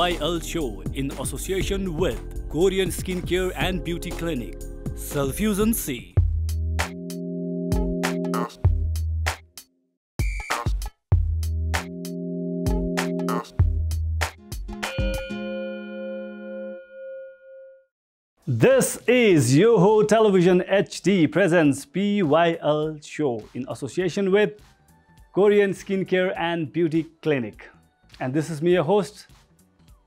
YL Show in association with Korean Skincare and Beauty Clinic, Selfusion C. This is Yoho Television HD presents PYL show in association with Korean Skincare and Beauty Clinic. And this is me, your host,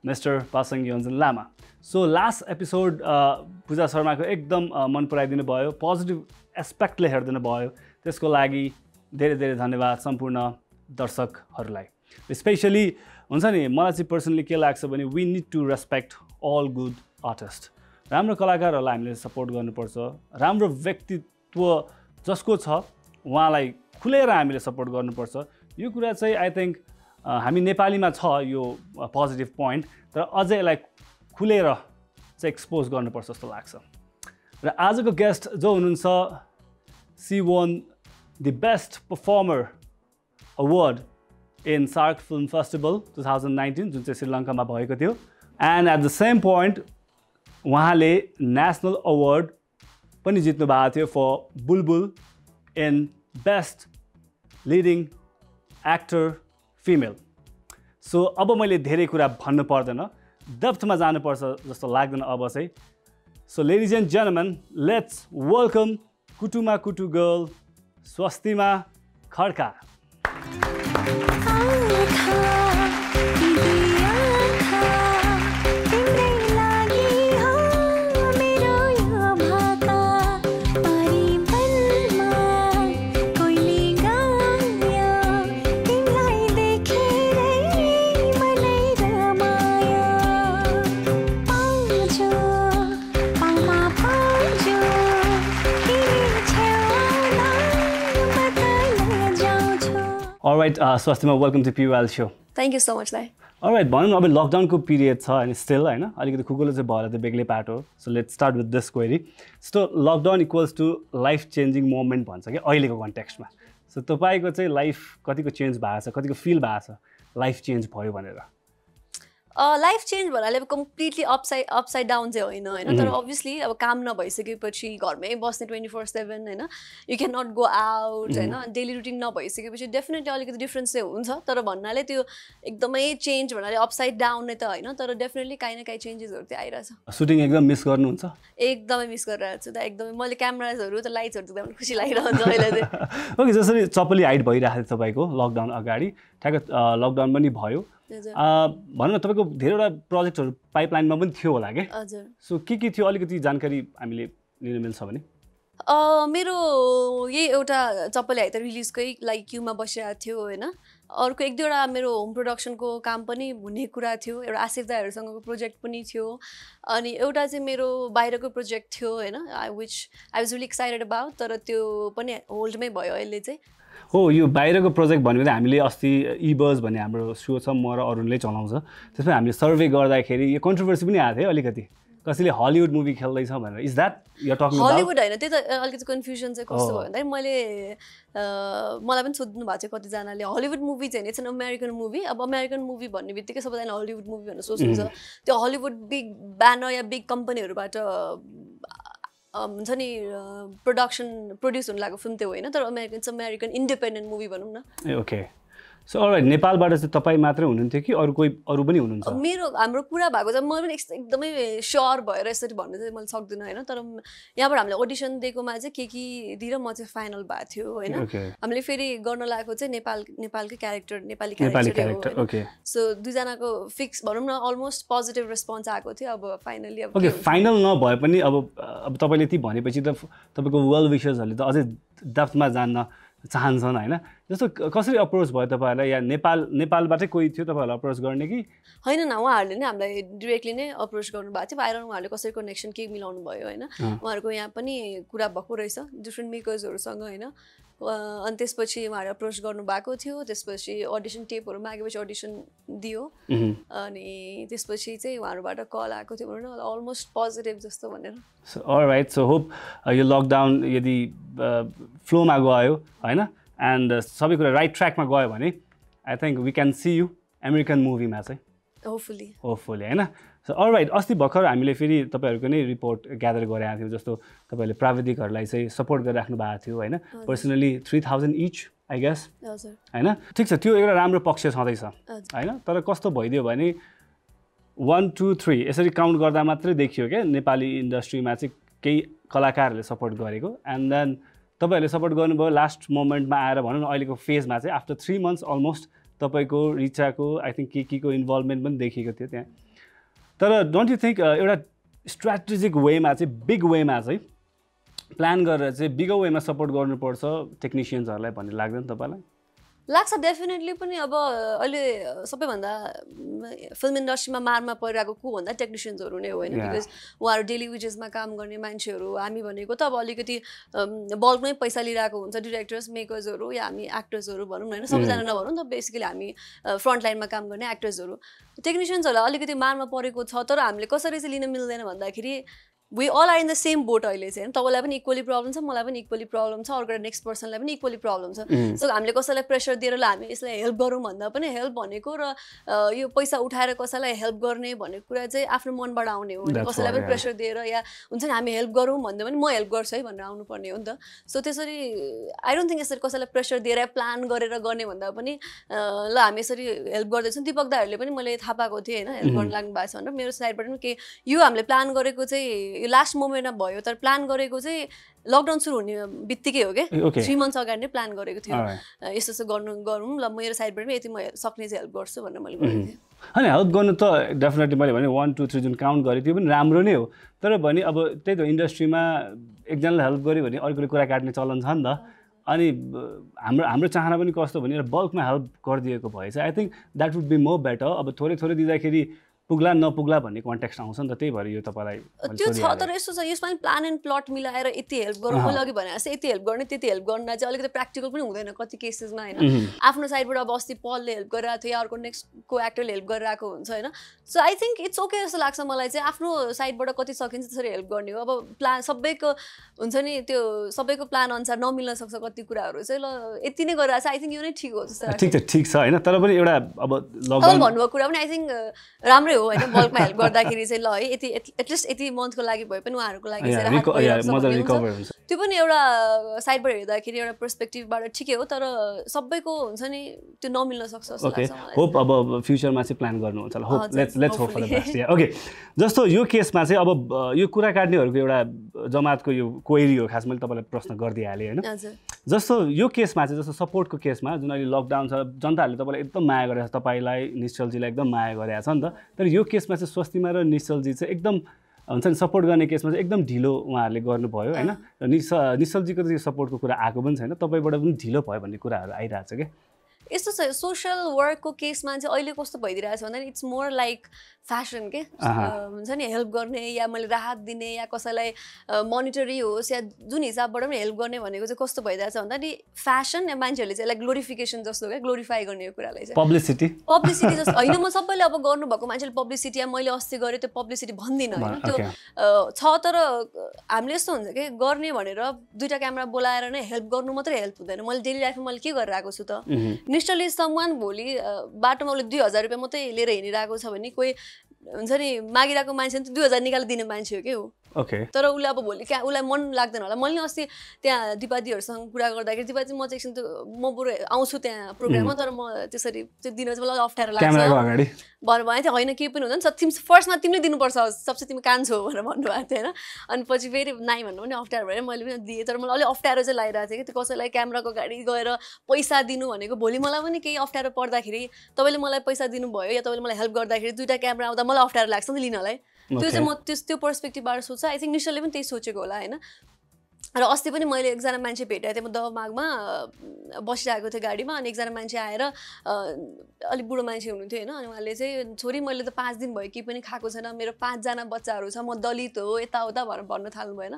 mister Pasang Yonjan Lama so last episode Puja शर्माको एकदम uh, मन पराइदिनु भयो positive एस्पेक्टले हेरिदिनु भयो त्यसको लागि धेरै धेरै धन्यवाद सम्पूर्ण दर्शकहरूलाई स्पेसली हुन्छ नि मलाई चाहिँ पर्सनली के लाग्छ भने we need to respect all good artist राम्रो कलाकारहरूलाई हामीले सपोर्ट गर्नुपर्छ राम्रो व्यक्तित्व जसको छ उहाँलाई खुलेर हामीले सपोर्ट गर्नुपर्छ यो कुरा चाहिँ आई थिङ्क हामी नेपालीमा छ यो पोजिटिभ पोइन्ट तर अझै यसलाई खुलेर चाहिँ एक्सपोज गर्नुपर्छ जस्तो लाग्छ र आजको गेस्ट जो हुनुहुन्छ she won the best performer award in SAARC film festival two thousand nineteen जुन चाहिँ श्रीलङ्कामा भएको थियो and at the same point उहाँले नेसनल अवार्ड पनि जित्नु भएको थियो for Bulbul in best leading actor female so अब मैले धेरै कुरा भन्नु पर्दैन डेप्थमा जानुपर्छ जस्तो लाग्दैन अब चाहिँ so ladies and gentlemen let's welcome Kutuma Kutu girl Swastima Khadka right Swastima welcome to पिवाल so thank you so much लाइ राइट भनौँ न अब लकडाउनको पिरियड छ होइन स्टिल होइन अलिकति खुकुलो चाहिँ भएर त बेग्लै पाटो हो so let start with this query so lockdown equals to life changing moment भन्छ कि अहिलेको कन्टेक्स्टमा सो तपाईँको चाहिँ लाइफ कतिको चेन्ज भएको छ कतिको फिल भएको छ लाइफ चेन्ज भयो भनेर लाइफ चेन्ज भन्नाले अब कम्प्लिटली अपसाइड अपसाइड डाउन चाहिँ होइन होइन तर अभियसली अब काम नभइसकेपछि घरमै बस्ने ट्वेन्टी फोर सेभेन होइन you can not go out होइन डेली रुटिन नभइसकेपछि डेफिनेटली अलिकति डिफ्रेन्स चाहिँ हुन्छ तर भन्नाले त्यो एकदमै चेन्ज भन्नाले अपसाइड डाउन नै त होइन तर डेफिनेटली काहीँ न काहीँ चेन्जेसहरू चाहिँ आइरहेछ सुटिङ एकदम मिस गर्नुहुन्छ एकदमै मिस गरिरहेको छु त एकदमै मैले क्यामराजहरू त लाइट्सहरू त पनि खुसी लागिरहन्छ अहिले चाहिँ ओके जसरी चपली हाइट भइरहेको थियो तपाईँको लकडाउन अगाडि ठ्याक्क लकडाउन पनि भयो भनौँ न तपाईँको धेरैवटा प्रोजेक्टहरू पाइपलाइनमा पनि थियो होला क्या सो के के थियो अलिकति जानकारी हामीले लिन मिल्छ भने मेरो यही एउटा चप्पल हाई त रिलिजकै लाइक क्युमा बसिरहेको थियो होइन अर्को एक दुईवटा मेरो होम प्रोडक्सनको काम पनि हुने कुरा थियो एउटा आसिफ दाईहरूसँगको प्रोजेक्ट पनि थियो अनि एउटा चाहिँ मेरो बाहिरको प्रोजेक्ट थियो होइन I which I was really excited about तर त्यो पनि होल्डमै भयो अहिले चाहिँ हो यो बाहिरको प्रोजेक्ट भनेको हामीले अस्ति इबर्स भन्ने हाम्रो सो छ म र अरूले चलाउँछ त्यसमा हामीले सर्वे गर्दाखेरि यो कन्ट्रोभर्सी पनि आएको थियो अलिकति कसैले हलिउड मुभी खेल्दैछ भनेर इज द्याट यो टक हलिउड होइन त्यही त अलिकति कन्फ्युजन चाहिँ कस्तो भयो oh. भन्दाखेरि मैले मलाई पनि सोध्नु भएको थियो कतिजनाले हलिउड मुभी चाहिँ इट्स एन अमेरिकन मुभी अब अमेरिकन मुभी भन्ने बित्तिकै सबैजना हलिउड मुभी भनेर सोच्नुहुन्छ mm-hmm. त्यो हलिउड बिग ब्यानर या बिग कम्पनीहरूबाट हुन्छ नि प्रडक्सन प्रड्युस हुनु लागेको फिल्म त्यो होइन तर अमेरिकन चाहिँ अमेरिकन इन्डिपेन्डेन्ट मुभी भनौँ न ओके सो अलराइट नेपालबाट चाहिँ तपाईँ मात्रै हुनुहुन्थ्यो कि अरू कोही अरू पनि हुनुहुन्छ मेरो हाम्रो कुरा भएको चाहिँ म पनि एकदमै स्योर भएर यसरी भन्नु चाहिँ मैले सक्दिनँ होइन तर यहाँबाट हामीले अडिसन दिएकोमा चाहिँ के के दिएर म चाहिँ फाइनल भएको थियो होइन हामीले फेरि गर्न लागेको चाहिँ नेपाल नेपालकै character Nepali character okay so दुईजनाको फिक्स भनौँ न अलमोस्ट पोजिटिभ रेस्पोन्स आएको थियो अब फाइनली अब ओके फाइनल नभए पनि अब अब तपाईँले त्यति भनेपछि त तपाईँको वेल विसर्सहरूले त अझै डेफ्थमा जान्न चाहन्छन् होइन जस्तो कसरी अप्रोच भयो तपाईँहरूलाई या नेपाल नेपालबाटै कोही थियो तपाईँहरूलाई अप्रोच गर्ने कि होइन न उहाँहरूले नै हामीलाई डिरेक्टली नै अप्रोच गर्नुभएको थियो बाहिर उहाँहरूले कसरी कनेक्सन के मिलाउनु भयो होइन उहाँहरूको यहाँ पनि कुरा भएको रहेछ डिफ्रेन्ट मेकर्सहरूसँग होइन अनि त्यसपछि उहाँहरू अप्रोच गर्नुभएको थियो त्यसपछि अडिसन टेपहरू मागेपछि अडिसन दियो अनि त्यसपछि चाहिँ उहाँहरूबाट कल आएको थियो भनौँ न अलमोस्ट पोजिटिभ जस्तो भनेर सो राइट सो होप यो लकडाउन यदि फ्लोमा गयो होइन एन्ड सबै कुरा राइट ट्र्याकमा गयो भने I think we can see you American मुभीमा चाहिँ होपफुली होपफुली होइन सो अल राइट अस्ति भर्खर हामीले फेरि तपाईँहरूको नै रिपोर्ट ग्यादर गरेका थियौँ जस्तो तपाईँहरूले प्राविधिकहरूलाई चाहिँ सपोर्ट गरिराख्नु भएको थियो होइन personally three thousand each I guess होइन ठिक छ त्यो एउटा राम्रो पक्ष छँदैछ होइन तर कस्तो भइदियो भने वान टू थ्री यसरी काउन्ट गर्दा मात्रै देखियो क्या नेपाली इन्डस्ट्रीमा चाहिँ केही कलाकारहरूले सपोर्ट गरेको एन्ड देन तपाईँहरूले सपोर्ट गर्नुभयो लास्ट मोमेन्टमा आएर भनौँ न अहिलेको फेजमा चाहिँ आफ्टर थ्री मन्थ्स अलमोस्ट तपाईँको रिचाको आई थिङ्क के के को इन्भल्भमेन्ट पनि देखेको थियो त्यहाँ तर डोन्ट यु थिङ्क एउटा स्ट्राटेजिक वेमा चाहिँ बिग वेमा चाहिँ प्लान गरेर चाहिँ बिग वेमा सपोर्ट गर्नुपर्छ टेक्निसियन्सहरूलाई भन्ने लाग्दैन तपाईँलाई लाग्छ डेफिनेटली पनि अब अहिले सबैभन्दा फिल्म इन्डस्ट्रीमा मारमा परिरहेको को भन्दा टेक्निसियन्सहरू नै होइन बिकज उहाँहरू डेली वेजेसमा काम गर्ने मान्छेहरू हामी भनेको त अब अलिकति बल्कमै पैसा लिइरहेको हुन्छ डिरेक्टर्स मेकर्सहरू या हामी एक्टर्सहरू भनौँ न होइन सबैजना mm. नभनौँ त बेसिकली हामी फ्रन्ट लाइनमा काम गर्ने एक्टर्सहरू टेक्निसियन्सहरूलाई अलिकति मारमा परेको छ तर हामीले कसरी चाहिँ लिन मिल्दैन भन्दाखेरि we all are in the same boat अहिले चाहिँ होइन तपाईँलाई पनि इक्वली प्रब्लम छ मलाई पनि इक्वली प्रब्लम छ अर्को नेक्स्ट पर्सनलाई पनि इक्वली प्रब्लम छ सो mm. हामीले कसैलाई प्रेसर दिएर ल हामी यसलाई हेल्प गरौँ भन्दा पनि हेल्प भनेको र यो पैसा उठाएर कसैलाई हेल्प गर्ने भन्ने कुरा चाहिँ आफ्नो मनबाट आउने हो कसैलाई पनि प्रेसर दिएर या हुन्छ नि हामी हेल्प गरौँ भन्दा पनि म हेल्प गर्छु है भनेर आउनुपर्ने हो नि त सो त्यसरी आई डोन्ट थिङ्क यसरी कसैलाई प्रेसर दिएर प्लान गरेर गर्ने भन्दा पनि ल हामी यसरी हेल्प गर्दैछौँ दिपक दाहरूले पनि मैले थाहा पाएको थिएँ होइन हेल्प mm. गर्नु लाग्नु भएको छ भनेर मेरो साइडबाट पनि के यो हामीले प्लान गरेको चाहिँ यो लास्ट मोमेन्टमा भयो तर प्लान गरेको चाहिँ लकडाउन सुरु हुने बित्तिकै हो क्या थ्री मन्थ्स अगाडि नै प्लान गरेको थियो यस्तो यस्तो गर्नु गरौँ ल मेरो साइडबाट पनि यति म सक्ने चाहिँ हेल्प गर्छु भनेर मैले होइन हेल्प गर्नु त डेफिनेटली मैले भने वान टू थ्री जुन काउन्ट गरेँ त्यो पनि राम्रो नै हो तर भने अब त्यही त इन्डस्ट्रीमा एकजनालाई हेल्प गऱ्यो भने अर्कोले कुरा काट्ने चलन छ नि त अनि हाम्रो हाम्रो चाहना पनि कस्तो भने बल्कमा हेल्प गरिदिएको भए चाहिँ I think that would be more better अब थोरै थोरै दिँदाखेरि पुग्ला नपुग्ला भन्ने कन्ट्याक्स आउँछ नि त त्यही भएर यो तपाईँलाई त्यो छ तर यस्तो छ यसमा प्लान एन्ड प्लट मिलाएर यति हेल्प गर्नु मैले अघि भने चाहिँ यति हेल्प गर्ने त्यति हेल्प गर्न चाहिँ अलिकति प्र्याक्टिकल पनि हुँदैन कति केसेसमा होइन आफ्नो साइडबाट अब अस्ति पलले हेल्प गरिरहेको थियो या अर्को नेक्स्ट को एक्टरले हेल्प गरिरहेको हुन्छ होइन so I think it's okay जस्तो लाग्छ मलाई चाहिँ आफ्नो साइडबाट कति सकिन्छ त्यसरी हेल्प गर्ने हो अब प्लान सबैको हुन्छ नि त्यो सबैको प्लान अनुसार नमिल्न सक्छ कति कुराहरू चाहिँ ल यति नै गरिरहेको छ आई थिङ्क यो नै ठिक हो जस्तो ठिक छ ठिक छ होइन तर पनि एउटा अब भन्नुभएको कुरा पनि आई थिङ्क राम्रै राम्रै हो होइन बल्कमा हेल्प गर्दाखेरि चाहिँ ल है यति एटलिस्ट यति मन्थको लागि भए पनि उहाँहरूको लागि त्यो पनि एउटा साइडबाट हेर्दाखेरि एउटा पर्सपेक्टिभबाट ठिकै हो तर सबैको हुन्छ नि त्यो नमिल्न सक्छ होप अब फ्युचरमा चाहिँ प्लान गर्नुहुन्छ होला hope let's let's hope okay जस्तो यो केसमा चाहिँ अब यो कुरा काट्नेहरूको एउटा जमातको यो क्वेरी हो खास मैले तपाईँलाई प्रश्न गरिदिइहालेँ होइन जस्तो यो केसमा चाहिँ जस्तो सपोर्टको केसमा जुन अहिले लकडाउन छ जनताहरूले तपाईँलाई एकदम माया गरेको छ तपाईँलाई निश्चलजीलाई एकदम माया गरेको छ नि त तर यो केसमा चाहिँ स्वस्तिमा र निश्चलजी चाहिँ एकदम हुन्छ नि सपोर्ट गर्ने केसमा चाहिँ एकदम ढिलो उहाँहरूले गर्नुभयो होइन र निस निश्चलजीको चाहिँ सपोर्टको कुरा आएको पनि छैन तपाईँबाट पनि ढिलो भयो भन्ने कुराहरू आइरहेको छ क्या यस्तो छ सोसियल वर्कको केसमा चाहिँ अहिले कस्तो भइदिरहेको छ भन्दा इट्स मोर लाइक फ्यासन के हुन्छ नि हेल्प गर्ने या मैले राहत दिने या कसैलाई मोनिटरी होस् या जुन हिसाबबाट पनि हेल्प गर्ने भनेको चाहिँ कस्तो भइरहेको छ भन्दा नि फेसन या मान्छेहरूले चाहिँ लाइक ग्लोरिफिकेसन जस्तो क्या ग्लोरिफाई गर्ने कुरालाई चाहिँ पब्लिसिटी पब्लिसिटी जस्तो होइन म सबैले अब गर्नुभएको मान्छेले पब्लिसिटी या मैले अस्ति गरेँ त्यो पब्लिसिटी भन्दिनँ होइन त्यो छ तर हामीले यस्तो हुन्छ कि गर्ने भनेर दुइटा क्यामेरा बोलाएर नै हेल्प गर्नु मात्रै हेल्प हुँदैन मैले डेली लाइफमा मैले के गरिरहेको छु त निस्टली इज वान भोलि बाटोमा उसले दुई हजार रुपियाँ मात्रै लिएर हिँडिरहेको छ भने कोही हुन्छ नि मागिरहेको मान्छे दुई हजार निकालिदिने मान्छे हो कि ऊ ओके तर उसलाई अब भोलि क्या उसलाई मन लाग्दैन होला मैले अस्ति त्यहाँ दिपादीहरूसँग कुरा गर्दाखेरि दिपादी म चाहिँ एकछिन त्यो म बरु आउँछु त्यहाँ प्रोग्राममा तर म त्यसरी त्यो दिन चाहिँ मलाई अप्ठ्यारो लाग्छ भनेर भने चाहिँ होइन केही पनि हुँदैन तिमी फर्स्टमा तिमीले दिनुपर्छ सबसे तिमी कान्छौ भनेर भन्नुभएको थियो होइन अनि पछि फेरि नाइ भन्नु पनि अप्ठ्यारो भयो मैले पनि दिएँ तर मलाई अलिक अप्ठ्यारो चाहिँ लागिरहेको थियो कि त्यो कसैलाई क्यामेराको गाडी गएर पैसा दिनु भनेको भोलि मलाई पनि केही अप्ठ्यारो पर्दाखेरि तपाईँले मलाई पैसा दिनुभयो या तपाईँले मलाई हेल्प गर्दाखेरि दुइटा क्यामेरा आउँदा मलाई अप्ठ्यारो लाग्छ नि लिनलाई त्यो चाहिँ म त्यस त्यो पर्सपेक्टिभबाट सोच्छु आई थिङ्क निसले पनि त्यही सोचेको होला होइन र अस्ति पनि मैले एकजना मान्छे भेटेको थिएँ म दमागमा बसिरहेको थिएँ गाडीमा अनि एकजना मान्छे आएर अलिक बुढो मान्छे हुनुहुन्थ्यो होइन अनि उहाँले चाहिँ छोरी मैले त पाँच दिन भयो केही पनि खाएको छैन मेरो पाँचजना बच्चाहरू छ म दलित हो यताउता भनेर भन्न थाल्नु भएन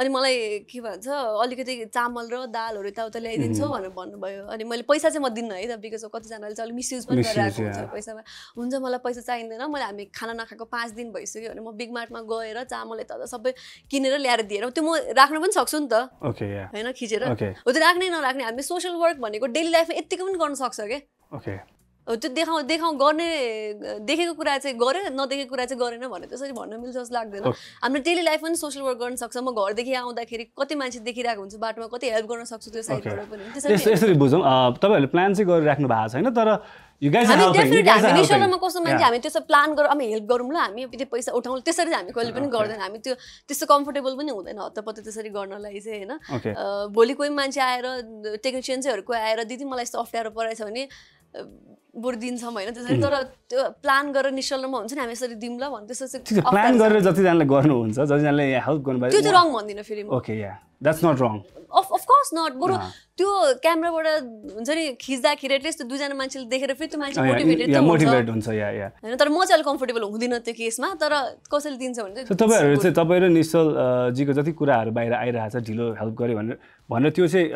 अनि मलाई के भन्छ अलिकति चामल र दालहरू यताउता ल्याइदिन्छौ भनेर भन्नुभयो अनि मैले पैसा चाहिँ म दिन्न है त बिकज कतिजनाले चाहिँ अलिक मिसयुज पनि गरिरहेको हुन्छ पैसामा हुन्छ मलाई पैसा चाहिँदैन मैले हामी खाना नखाएको पाँच दिन भइसक्यो भने म बिग मार्टमा गएर चामल यताउता सबै किनेर ल्याएर दिएर त्यो म राख्नु पनि सक्छु नि त होइन खिचेर हो त्यो राख्ने नराख्ने हामीले सोसियल वर्क भनेको डेली लाइफमा यतिको पनि गर्न सक्छ क्या त्यो देखाउ देखाउ गर्ने देखेको कुरा चाहिँ गऱ्यो नदेखेको कुरा चाहिँ गरेन भनेर त्यसरी भन्न मिल्छ जस्तो लाग्दैन हाम्रो डेली लाइफ पनि सोसियल वर्क गर्न सक्छ म घरदेखि आउँदाखेरि कति मान्छे देखिरहेको हुन्छ बाटोमा कति हेल्प गर्न सक्छु त्यो साइडबाट पनि यसरी बुझौँ तपाईँहरूले प्लान चाहिँ गरिराख्नु भएको छैन तर कस्तो मान्छे हामी त्यसो प्लान गरौँ हामी हेल्प गरौँ ल हामी त्यो पैसा उठाउँ त्यसरी चाहिँ हामी कहिले पनि गर्दैन हामी त्यो त्यस्तो कम्फर्टेबल पनि हुँदैन हतपत्त त्यसरी गर्नलाई चाहिँ होइन भोलि कोही मान्छे आएर टेक्निसियन्सहरूको आएर दिदी मलाई यस्तो अप्ठ्यारो परेछ भने बोर दिन्छौँ होइन त्यसरी तर त्यो प्लान गरेर निश्चलमा हुन्छ नि हामी यसरी दिउँ ल भन्नु चाहिँ प्लान गरेर जतिजनाले गर्नुहुन्छ जतिजनाले हेल्प गर्नु त्यो चाहिँ रङ भन्दिनँ फेरि okay yeah that's not wrong of of course not बरु त्यो क्यामेराबाट हुन्छ नि खिच्दाखेरि एटलिस्ट त्यो दुईजना मान्छेले देखेर फेरि त्यो मान्छे मोटिभेट हुन्छ या या होइन तर म चाहिँ अलिक कम्फर्टेबल हुँदिनँ त्यो केसमा तर कसैले दिन्छ भने चाहिँ तपाईँहरू चाहिँ तपाईँ र जीको जति कुराहरू बाहिर आइरहेको छ ढिलो हेल्प गऱ्यो भनेर भनेर त्यो चाहिँ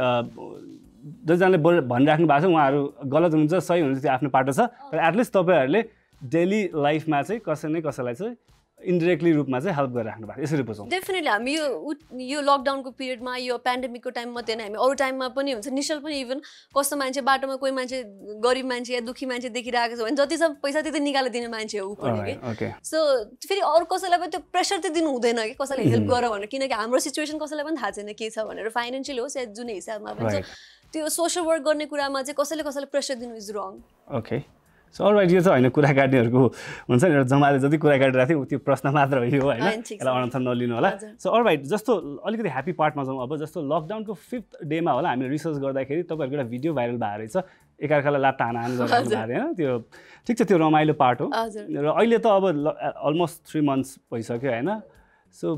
जसजनाले बोल भनिराख्नु भएको छ उहाँहरू गलत हुनुहुन्छ सही हुनुहुन्छ त्यो आफ्नो पाटो छ तर एटलिस्ट तपाईँहरूले डेली लाइफमा चाहिँ कसै न कसैलाई चाहिँ इन्डिरेक्टली रूपमा चाहिँ हेल्प गरिराख्नु भएको यसरी बुझौँ डेफिनेटली हामी यो यो लकडाउनको पिरियडमा यो पेन्डेमिकको टाइम मात्रै नै हामी अरू टाइममा पनि हुन्छ निशल पनि इभन कस्तो मान्छे बाटोमा कोही मान्छे गरिब मान्छे या दुःखी मान्छे देखिरहेको छ भने जति छ पैसा त्यति निकालेर दिने मान्छे हो सो फेरि अरू कसैलाई पनि त्यो प्रेसर चाहिँ दिनु हुँदैन कि कसैलाई हेल्प गर भनेर किनकि हाम्रो सिचुएसन कसैलाई पनि थाहा छैन के छ भनेर फाइनेन्सियल होस् या जुनै हिसाबमा पनि त्यो सोसियल वर्क गर्ने कुरामा चाहिँ कसैले कसैले प्रेसर दिनु इज रङ ओके सो भाइ यो चाहिँ होइन कुरा काट्नेहरूको हुन्छ नि एउटा जमाले जति कुरा काटिरहेको थियो त्यो प्रश्न मात्र हो यो होइन यसलाई अनन्त नलिनु होला सो अल भाइ जस्तो अलिकति ह्याप्पी पार्टमा जाउँ अब जस्तो लकडाउनको फिफ्थ डेमा होला हामीले रिसर्च गर्दाखेरि तपाईँहरूको एउटा भिडियो भाइरल भएको रहेछ एकअर्कालाई लात हानाहान गरिरहनु भएको होइन त्यो ठिक छ त्यो रमाइलो पार्ट हो र अहिले त अब अलमोस्ट थ्री मन्थ्स भइसक्यो होइन सो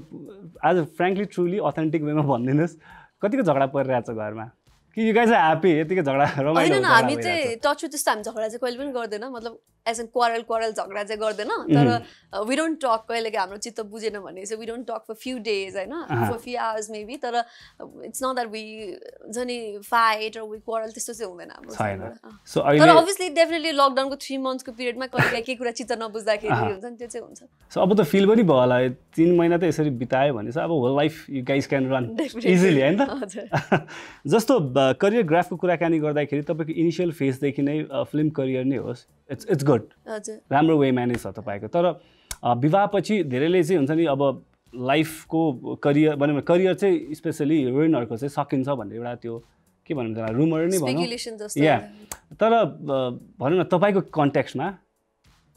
आज फ्रेङ्कली ट्रुली अथेन्टिक वेमा भनिदिनुहोस् कतिको झगडा परिरहेको छ घरमा कि यु गाइज ह्याप्पी यतिकै झगडा रमाइलो होइन हामी चाहिँ टच त्यस्तो हामी झगडा चाहिँ कहिले पनि गर्दैन मतलब एज एन क्वारल क्वारल झगडा चाहिँ गर्दैन तर वी डोन्ट टक कहिले हाम्रो चित्त बुझेन भने चाहिँ we don't talk for few days होइन फर फ्यु आवर्स मेबी तर इट्स नट दट वी झन् फाइट र वी क्वारल त्यस्तो चाहिँ हुँदैन हाम्रो तर अभियसली डेफिनेटली लकडाउनको थ्री मन्थ्सको पिरियडमा कहिले के कुरा चित्त नबुझ्दाखेरि हुन्छ नि त्यो चाहिँ हुन्छ सो अब त फिल पनि भयो होला तिन महिना त यसरी बितायो भने चाहिँ अब whole life you guys can run easily होइन त जस्तो करियर ग्राफको कुराकानी गर्दाखेरि तपाईँको इनिसियल फेजदेखि नै फिल्म करियर नै होस् इट्स इट्स गुड राम्रो वे म्यानेज छ तपाईँको तर विवाहपछि धेरैले चाहिँ हुन्छ नि अब लाइफको करियर भनौँ न करियर चाहिँ स्पेसली हिरोइनहरूको चाहिँ सकिन्छ भन्ने एउटा त्यो के भनौँ त्यसलाई रुमर नै भनौँ या तर भनौँ न तपाईँको कन्ट्याक्समा